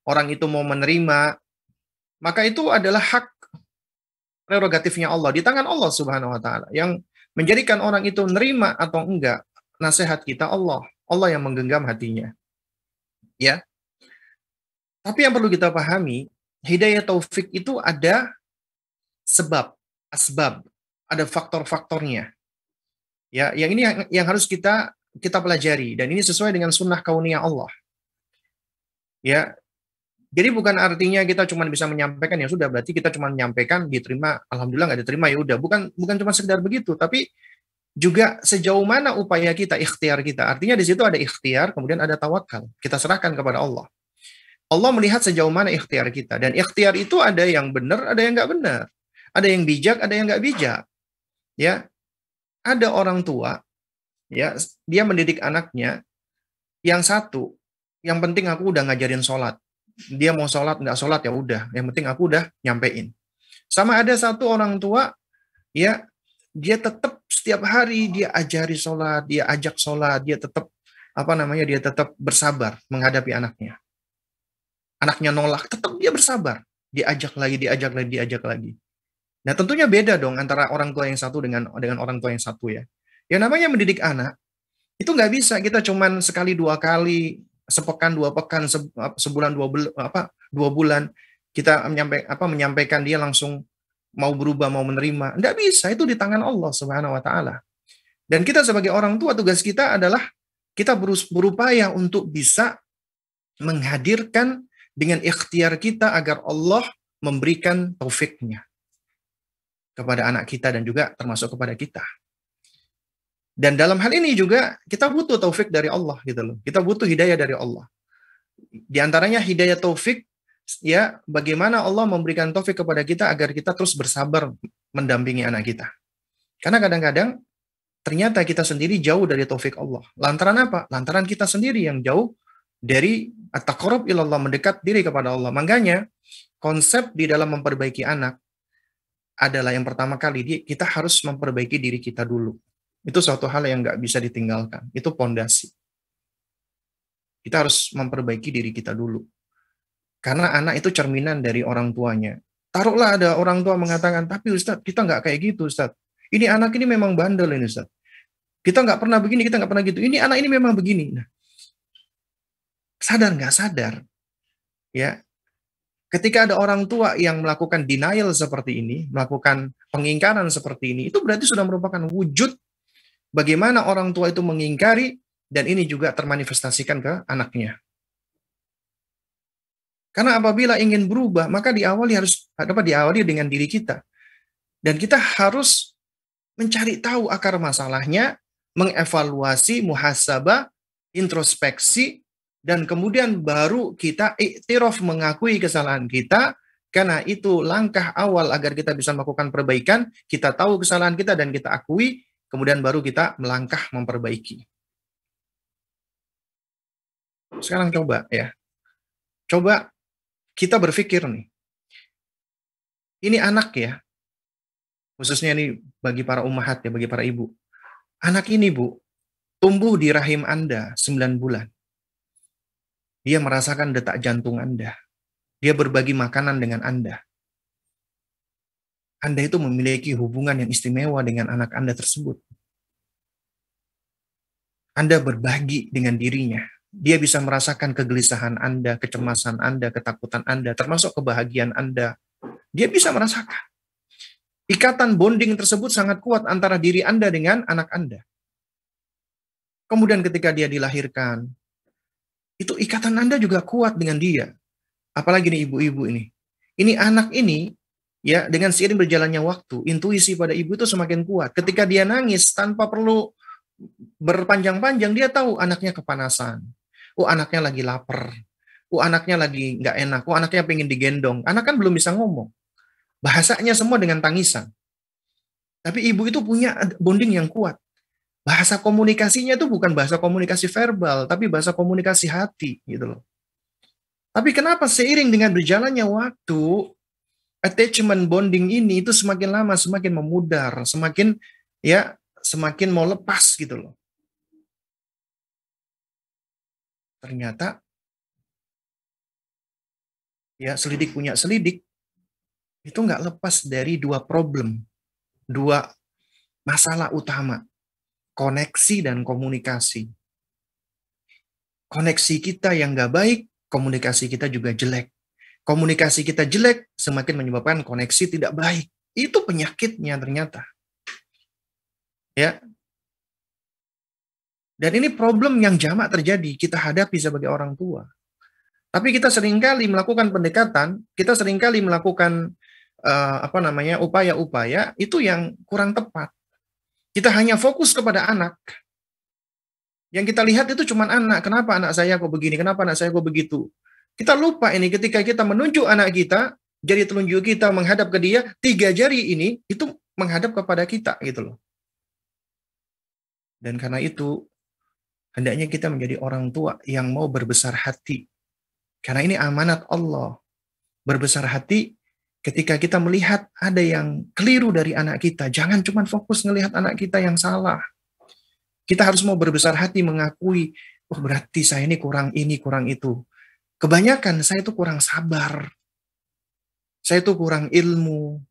Orang itu mau menerima, maka itu adalah hak prerogatifnya Allah di tangan Allah Subhanahu wa taala yang menjadikan orang itu nerima atau enggak nasihat kita Allah. Allah yang menggenggam hatinya. Ya. Tapi yang perlu kita pahami hidayah taufik itu ada sebab, asbab, ada faktor-faktornya. Ya, yang ini yang, yang harus kita kita pelajari dan ini sesuai dengan sunnah kauniyah Allah. Ya. Jadi bukan artinya kita cuma bisa menyampaikan yang sudah berarti kita cuma menyampaikan diterima alhamdulillah nggak diterima ya udah bukan bukan cuma sekedar begitu tapi juga sejauh mana upaya kita ikhtiar kita artinya di situ ada ikhtiar kemudian ada tawakal kita serahkan kepada Allah Allah melihat sejauh mana ikhtiar kita. Dan ikhtiar itu ada yang benar, ada yang nggak benar. Ada yang bijak, ada yang nggak bijak. Ya, ada orang tua, ya dia mendidik anaknya. Yang satu, yang penting aku udah ngajarin sholat. Dia mau sholat nggak sholat ya udah. Yang penting aku udah nyampein. Sama ada satu orang tua, ya dia tetap setiap hari dia ajari sholat, dia ajak sholat, dia tetap apa namanya dia tetap bersabar menghadapi anaknya anaknya nolak, tetap dia bersabar. Diajak lagi, diajak lagi, diajak lagi. Nah, tentunya beda dong antara orang tua yang satu dengan dengan orang tua yang satu ya. yang namanya mendidik anak itu nggak bisa kita cuman sekali dua kali sepekan dua pekan sebulan dua bul apa dua bulan kita menyampaikan apa menyampaikan dia langsung mau berubah mau menerima nggak bisa itu di tangan Allah Subhanahu Wa Taala dan kita sebagai orang tua tugas kita adalah kita berupaya untuk bisa menghadirkan dengan ikhtiar kita agar Allah memberikan taufiknya kepada anak kita dan juga termasuk kepada kita. Dan dalam hal ini juga kita butuh taufik dari Allah gitu loh. Kita butuh hidayah dari Allah. Di antaranya hidayah taufik ya bagaimana Allah memberikan taufik kepada kita agar kita terus bersabar mendampingi anak kita. Karena kadang-kadang ternyata kita sendiri jauh dari taufik Allah. Lantaran apa? Lantaran kita sendiri yang jauh dari at-taqarrub ilallah mendekat diri kepada Allah. Makanya konsep di dalam memperbaiki anak adalah yang pertama kali kita harus memperbaiki diri kita dulu. Itu suatu hal yang nggak bisa ditinggalkan. Itu pondasi. Kita harus memperbaiki diri kita dulu. Karena anak itu cerminan dari orang tuanya. Taruhlah ada orang tua mengatakan, tapi Ustaz, kita nggak kayak gitu Ustadz. Ini anak ini memang bandel ini Ustaz. Kita nggak pernah begini, kita nggak pernah gitu. Ini anak ini memang begini. Nah, sadar nggak sadar ya ketika ada orang tua yang melakukan denial seperti ini melakukan pengingkaran seperti ini itu berarti sudah merupakan wujud bagaimana orang tua itu mengingkari dan ini juga termanifestasikan ke anaknya karena apabila ingin berubah maka diawali harus apa diawali dengan diri kita dan kita harus mencari tahu akar masalahnya mengevaluasi muhasabah introspeksi dan kemudian baru kita iktiraf mengakui kesalahan kita karena itu langkah awal agar kita bisa melakukan perbaikan kita tahu kesalahan kita dan kita akui kemudian baru kita melangkah memperbaiki sekarang coba ya coba kita berpikir nih ini anak ya khususnya ini bagi para umahat ya bagi para ibu anak ini bu tumbuh di rahim anda 9 bulan dia merasakan detak jantung Anda. Dia berbagi makanan dengan Anda. Anda itu memiliki hubungan yang istimewa dengan anak Anda tersebut. Anda berbagi dengan dirinya. Dia bisa merasakan kegelisahan Anda, kecemasan Anda, ketakutan Anda, termasuk kebahagiaan Anda. Dia bisa merasakan. Ikatan bonding tersebut sangat kuat antara diri Anda dengan anak Anda. Kemudian ketika dia dilahirkan, itu ikatan Anda juga kuat dengan dia. Apalagi nih ibu-ibu ini. Ini anak ini ya dengan seiring berjalannya waktu, intuisi pada ibu itu semakin kuat. Ketika dia nangis tanpa perlu berpanjang-panjang, dia tahu anaknya kepanasan. Oh, anaknya lagi lapar. Oh, anaknya lagi nggak enak. Oh, anaknya pengen digendong. Anak kan belum bisa ngomong. Bahasanya semua dengan tangisan. Tapi ibu itu punya bonding yang kuat bahasa komunikasinya itu bukan bahasa komunikasi verbal, tapi bahasa komunikasi hati gitu loh. Tapi kenapa seiring dengan berjalannya waktu, attachment bonding ini itu semakin lama semakin memudar, semakin ya semakin mau lepas gitu loh. Ternyata ya selidik punya selidik itu nggak lepas dari dua problem, dua masalah utama koneksi dan komunikasi. Koneksi kita yang nggak baik, komunikasi kita juga jelek. Komunikasi kita jelek semakin menyebabkan koneksi tidak baik. Itu penyakitnya ternyata. Ya. Dan ini problem yang jamak terjadi kita hadapi sebagai orang tua. Tapi kita seringkali melakukan pendekatan, kita seringkali melakukan uh, apa namanya upaya-upaya itu yang kurang tepat kita hanya fokus kepada anak. Yang kita lihat itu cuma anak. Kenapa anak saya kok begini? Kenapa anak saya kok begitu? Kita lupa ini ketika kita menunjuk anak kita, jari telunjuk kita menghadap ke dia, tiga jari ini itu menghadap kepada kita gitu loh. Dan karena itu, hendaknya kita menjadi orang tua yang mau berbesar hati. Karena ini amanat Allah. Berbesar hati Ketika kita melihat ada yang keliru dari anak kita, jangan cuma fokus melihat anak kita yang salah. Kita harus mau berbesar hati mengakui, oh berarti saya ini kurang ini, kurang itu. Kebanyakan saya itu kurang sabar. Saya itu kurang ilmu.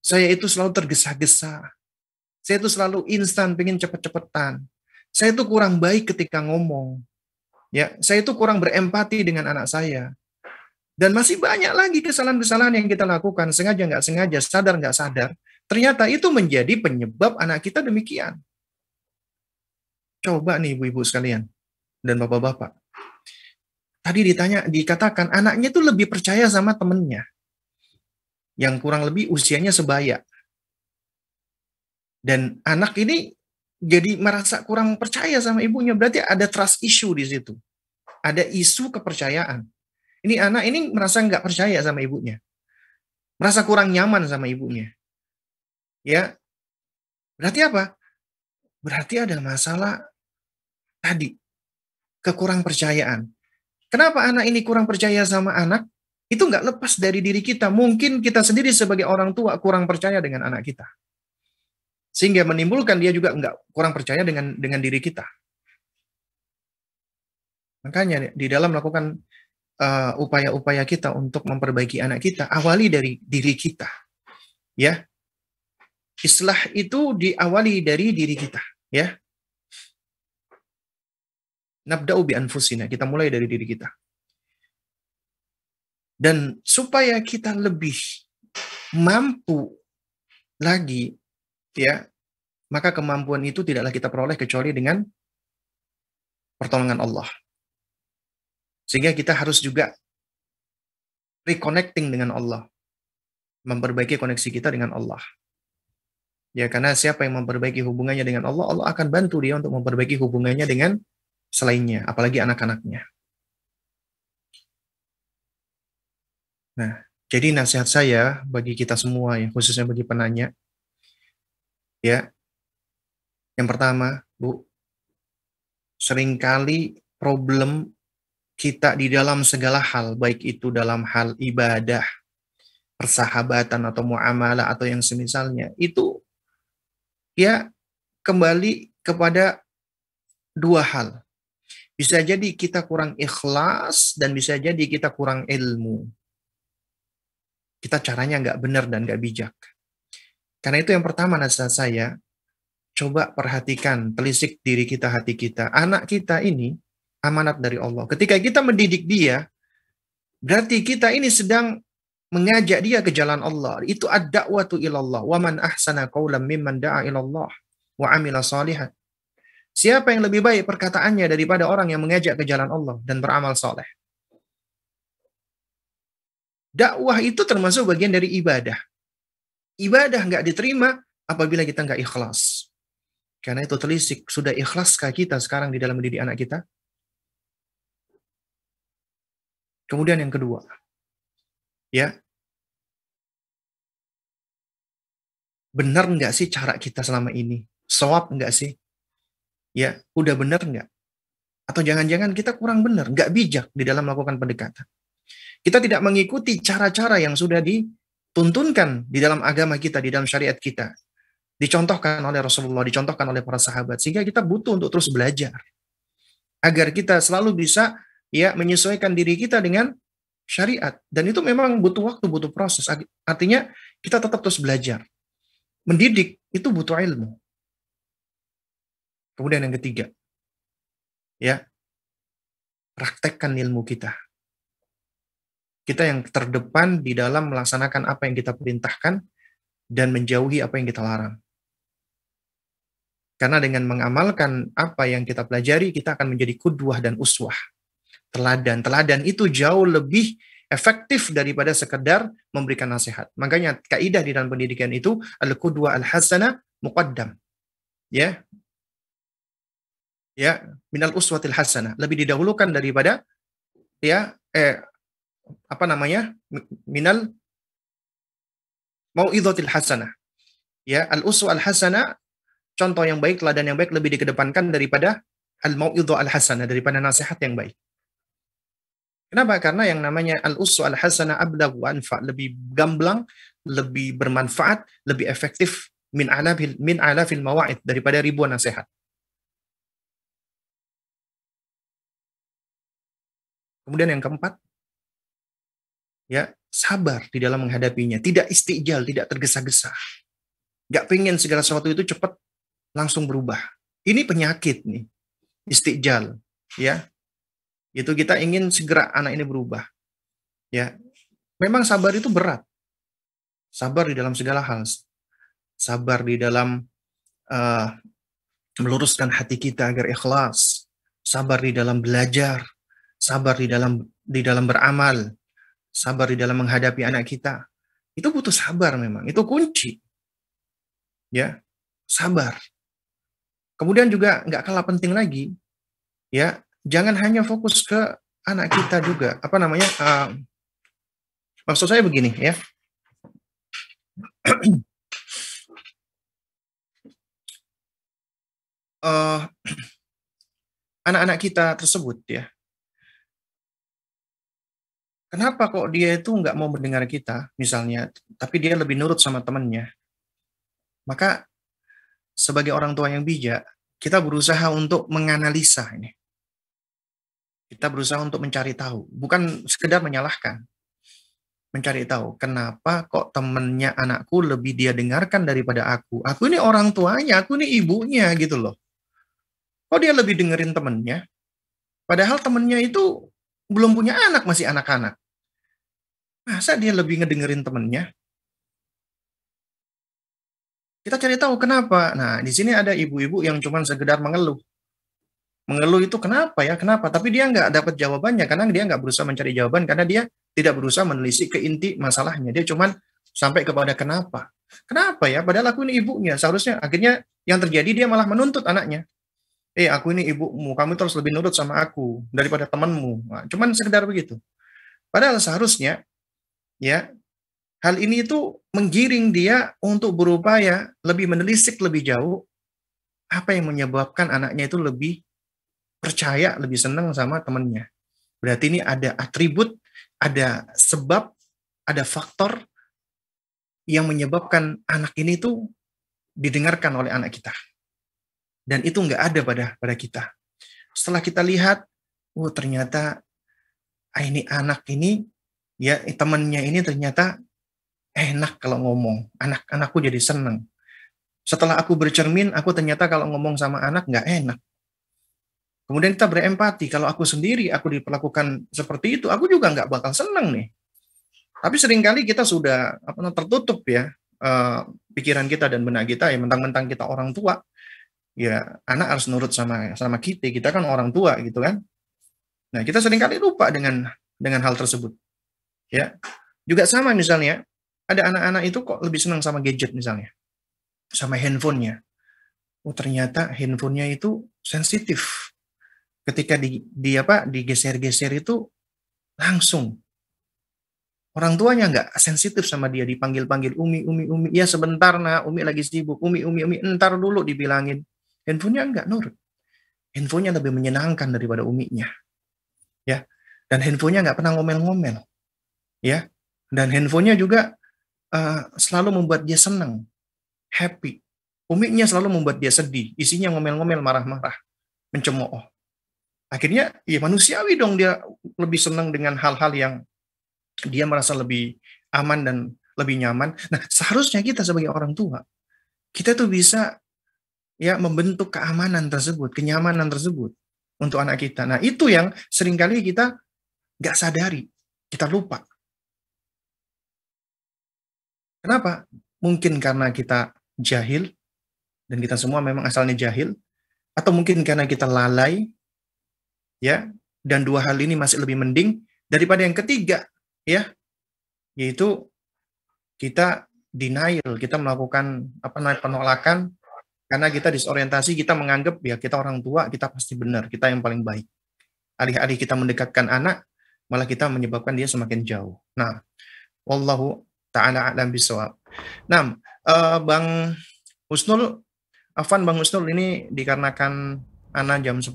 Saya itu selalu tergesa-gesa. Saya itu selalu instan, pengen cepet-cepetan. Saya itu kurang baik ketika ngomong. Ya, saya itu kurang berempati dengan anak saya. Dan masih banyak lagi kesalahan-kesalahan yang kita lakukan, sengaja nggak sengaja, sadar nggak sadar. Ternyata itu menjadi penyebab anak kita demikian. Coba nih ibu-ibu sekalian dan bapak-bapak. Tadi ditanya, dikatakan anaknya itu lebih percaya sama temennya. Yang kurang lebih usianya sebaya. Dan anak ini jadi merasa kurang percaya sama ibunya. Berarti ada trust issue di situ. Ada isu kepercayaan ini anak ini merasa nggak percaya sama ibunya. Merasa kurang nyaman sama ibunya. Ya. Berarti apa? Berarti ada masalah tadi. kekurang percayaan. Kenapa anak ini kurang percaya sama anak? Itu nggak lepas dari diri kita. Mungkin kita sendiri sebagai orang tua kurang percaya dengan anak kita. Sehingga menimbulkan dia juga nggak kurang percaya dengan dengan diri kita. Makanya di dalam melakukan upaya eh, upaya-upaya kita untuk memperbaiki anak kita awali dari diri kita. Ya. Islah itu diawali dari diri kita, ya. Nabda'u bi anfusina, kita mulai dari diri kita. Dan supaya kita lebih mampu lagi ya, maka kemampuan itu tidaklah kita peroleh kecuali dengan pertolongan Allah. Sehingga kita harus juga reconnecting dengan Allah. Memperbaiki koneksi kita dengan Allah. Ya, karena siapa yang memperbaiki hubungannya dengan Allah, Allah akan bantu dia untuk memperbaiki hubungannya dengan selainnya, apalagi anak-anaknya. Nah, jadi nasihat saya bagi kita semua ya, khususnya bagi penanya, ya, yang pertama, Bu, seringkali problem kita di dalam segala hal, baik itu dalam hal ibadah, persahabatan atau muamalah atau yang semisalnya, itu ya kembali kepada dua hal. Bisa jadi kita kurang ikhlas dan bisa jadi kita kurang ilmu. Kita caranya nggak benar dan nggak bijak. Karena itu yang pertama nasihat saya, coba perhatikan, telisik diri kita, hati kita. Anak kita ini amanat dari Allah. Ketika kita mendidik dia, berarti kita ini sedang mengajak dia ke jalan Allah. Itu ad-da'watu ilallah. Wa man ahsana qawlan mimman da'a ilallah wa amila salihan. Siapa yang lebih baik perkataannya daripada orang yang mengajak ke jalan Allah dan beramal soleh? Dakwah itu termasuk bagian dari ibadah. Ibadah nggak diterima apabila kita nggak ikhlas. Karena itu telisik, sudah ikhlaskah kita sekarang di dalam mendidik anak kita? Kemudian yang kedua, ya benar nggak sih cara kita selama ini? Soap nggak sih? Ya, udah benar nggak? Atau jangan-jangan kita kurang benar, nggak bijak di dalam melakukan pendekatan. Kita tidak mengikuti cara-cara yang sudah dituntunkan di dalam agama kita, di dalam syariat kita. Dicontohkan oleh Rasulullah, dicontohkan oleh para sahabat. Sehingga kita butuh untuk terus belajar. Agar kita selalu bisa ya menyesuaikan diri kita dengan syariat dan itu memang butuh waktu butuh proses artinya kita tetap terus belajar mendidik itu butuh ilmu kemudian yang ketiga ya praktekkan ilmu kita kita yang terdepan di dalam melaksanakan apa yang kita perintahkan dan menjauhi apa yang kita larang karena dengan mengamalkan apa yang kita pelajari kita akan menjadi kudwah dan uswah teladan. Teladan itu jauh lebih efektif daripada sekedar memberikan nasihat. Makanya kaidah di dalam pendidikan itu al-qudwa al-hasanah muqaddam. Ya. Ya, minal uswatil hasanah, lebih didahulukan daripada ya eh apa namanya? minal mauidhatil hasanah. Ya, al-uswa al-hasanah contoh yang baik, teladan yang baik lebih dikedepankan daripada al-mauidhah al-hasanah daripada nasihat yang baik. Kenapa? Karena yang namanya al usul al-hasanah ablagu anfa, lebih gamblang, lebih bermanfaat, lebih efektif min alafil min alafil mawaid daripada ribuan nasihat. Kemudian yang keempat, ya sabar di dalam menghadapinya, tidak istijal, tidak tergesa-gesa, Gak pengen segala sesuatu itu cepat langsung berubah. Ini penyakit nih, istijal, ya itu kita ingin segera anak ini berubah. Ya, memang sabar itu berat. Sabar di dalam segala hal. Sabar di dalam uh, meluruskan hati kita agar ikhlas. Sabar di dalam belajar. Sabar di dalam di dalam beramal. Sabar di dalam menghadapi anak kita. Itu butuh sabar memang. Itu kunci. Ya, sabar. Kemudian juga nggak kalah penting lagi, ya jangan hanya fokus ke anak kita juga apa namanya uh, maksud saya begini ya anak ah, anak-anak kita tersebut ya kenapa kok dia itu nggak mau mendengar kita misalnya tapi dia lebih nurut sama temannya maka sebagai orang tua yang bijak kita berusaha untuk menganalisa ini kita berusaha untuk mencari tahu, bukan sekedar menyalahkan. Mencari tahu kenapa kok temennya anakku lebih dia dengarkan daripada aku. Aku ini orang tuanya, aku ini ibunya gitu loh. Kok dia lebih dengerin temennya? Padahal temennya itu belum punya anak, masih anak-anak. Masa dia lebih ngedengerin temennya? Kita cari tahu kenapa. Nah, di sini ada ibu-ibu yang cuman sekedar mengeluh mengeluh itu kenapa ya kenapa tapi dia nggak dapat jawabannya karena dia nggak berusaha mencari jawaban karena dia tidak berusaha menelisik ke inti masalahnya dia cuman sampai kepada kenapa kenapa ya padahal aku ini ibunya seharusnya akhirnya yang terjadi dia malah menuntut anaknya eh aku ini ibumu kamu terus lebih nurut sama aku daripada temanmu nah, cuman sekedar begitu padahal seharusnya ya hal ini itu menggiring dia untuk berupaya lebih menelisik lebih jauh apa yang menyebabkan anaknya itu lebih percaya lebih senang sama temennya. Berarti ini ada atribut, ada sebab, ada faktor yang menyebabkan anak ini tuh didengarkan oleh anak kita. Dan itu nggak ada pada pada kita. Setelah kita lihat, oh ternyata ah, ini anak ini ya temennya ini ternyata enak kalau ngomong. Anak anakku jadi seneng. Setelah aku bercermin, aku ternyata kalau ngomong sama anak nggak enak Kemudian kita berempati. Kalau aku sendiri, aku diperlakukan seperti itu, aku juga nggak bakal senang nih. Tapi seringkali kita sudah apa tertutup ya uh, pikiran kita dan benak kita ya mentang-mentang kita orang tua ya anak harus nurut sama sama kita kita kan orang tua gitu kan nah kita seringkali lupa dengan dengan hal tersebut ya juga sama misalnya ada anak-anak itu kok lebih senang sama gadget misalnya sama handphonenya oh ternyata handphonenya itu sensitif ketika di, di apa digeser-geser itu langsung orang tuanya nggak sensitif sama dia dipanggil-panggil umi umi umi ya sebentar nah umi lagi sibuk umi umi umi entar dulu dibilangin handphonenya nggak nur handphonenya lebih menyenangkan daripada uminya ya dan handphonenya nggak pernah ngomel-ngomel ya dan handphonenya juga uh, selalu membuat dia senang happy uminya selalu membuat dia sedih isinya ngomel-ngomel marah-marah mencemooh Akhirnya ya manusiawi dong dia lebih senang dengan hal-hal yang dia merasa lebih aman dan lebih nyaman. Nah, seharusnya kita sebagai orang tua kita tuh bisa ya membentuk keamanan tersebut, kenyamanan tersebut untuk anak kita. Nah, itu yang seringkali kita nggak sadari, kita lupa. Kenapa? Mungkin karena kita jahil dan kita semua memang asalnya jahil atau mungkin karena kita lalai ya dan dua hal ini masih lebih mending daripada yang ketiga ya yaitu kita denial kita melakukan apa namanya penolakan karena kita disorientasi kita menganggap ya kita orang tua kita pasti benar kita yang paling baik alih-alih kita mendekatkan anak malah kita menyebabkan dia semakin jauh nah wallahu taala alam bisawab nah eh, uh, bang Husnul Afan Bang Husnul ini dikarenakan anak jam 10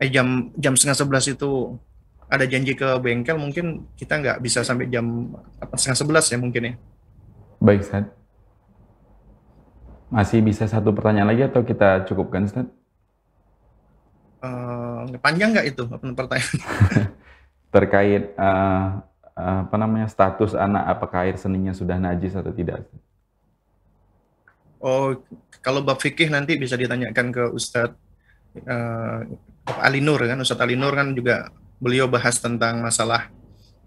eh jam jam setengah sebelas itu ada janji ke bengkel mungkin kita nggak bisa sampai jam apa setengah sebelas ya mungkin ya baik Ustaz masih bisa satu pertanyaan lagi atau kita cukupkan Ustaz uh, panjang nggak itu pertanyaan terkait uh, apa namanya status anak apakah air seninya sudah najis atau tidak Oh, kalau bab fikih nanti bisa ditanyakan ke Ustadz uh, eh, Alinur kan Ustadz Alinur kan juga beliau bahas tentang masalah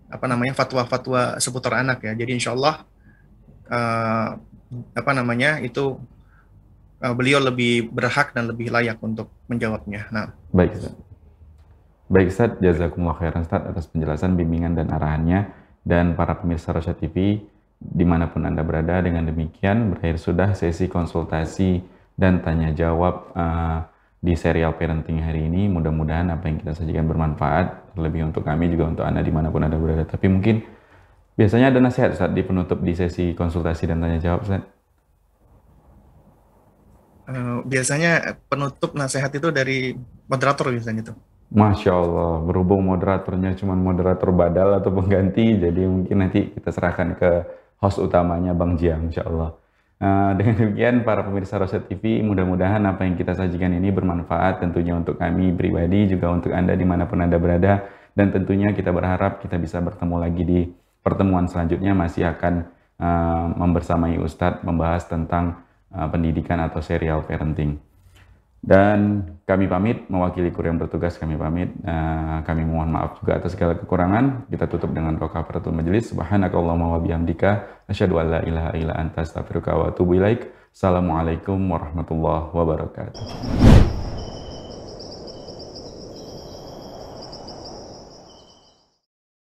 apa namanya fatwa-fatwa seputar anak ya. Jadi insya Allah uh, apa namanya itu uh, beliau lebih berhak dan lebih layak untuk menjawabnya. Nah, baik. Ustaz. Baik Ustaz, jazakumullah khairan Ustaz atas penjelasan, bimbingan dan arahannya dan para pemirsa Rosya TV dimanapun Anda berada dengan demikian berakhir sudah sesi konsultasi dan tanya jawab uh, eh, di serial parenting hari ini. Mudah-mudahan apa yang kita sajikan bermanfaat, lebih untuk kami juga untuk Anda dimanapun Anda berada. Tapi mungkin biasanya ada nasihat saat di penutup di sesi konsultasi dan tanya jawab, Ustaz. Eh, biasanya penutup nasihat itu dari moderator biasanya itu? Masya Allah, berhubung moderatornya cuma moderator badal atau pengganti, jadi mungkin nanti kita serahkan ke host utamanya Bang Jiang, Insya Allah. Eh, dengan demikian para pemirsa Roset TV, mudah-mudahan apa yang kita sajikan ini bermanfaat tentunya untuk kami pribadi, juga untuk Anda dimanapun Anda berada. Dan tentunya kita berharap kita bisa bertemu lagi di pertemuan selanjutnya masih akan uh, membersamai Ustadz membahas tentang uh, pendidikan atau serial parenting. Dan kami pamit, mewakili kurir yang bertugas kami pamit. Uh, kami mohon maaf juga atas segala kekurangan. Kita tutup dengan doa paratul majelis. Subhanakallahumma wa bihamdika. Asyadu an la ilaha ila anta astaghfiruka wa atubu ilaik. Assalamualaikum warahmatullahi wabarakatuh.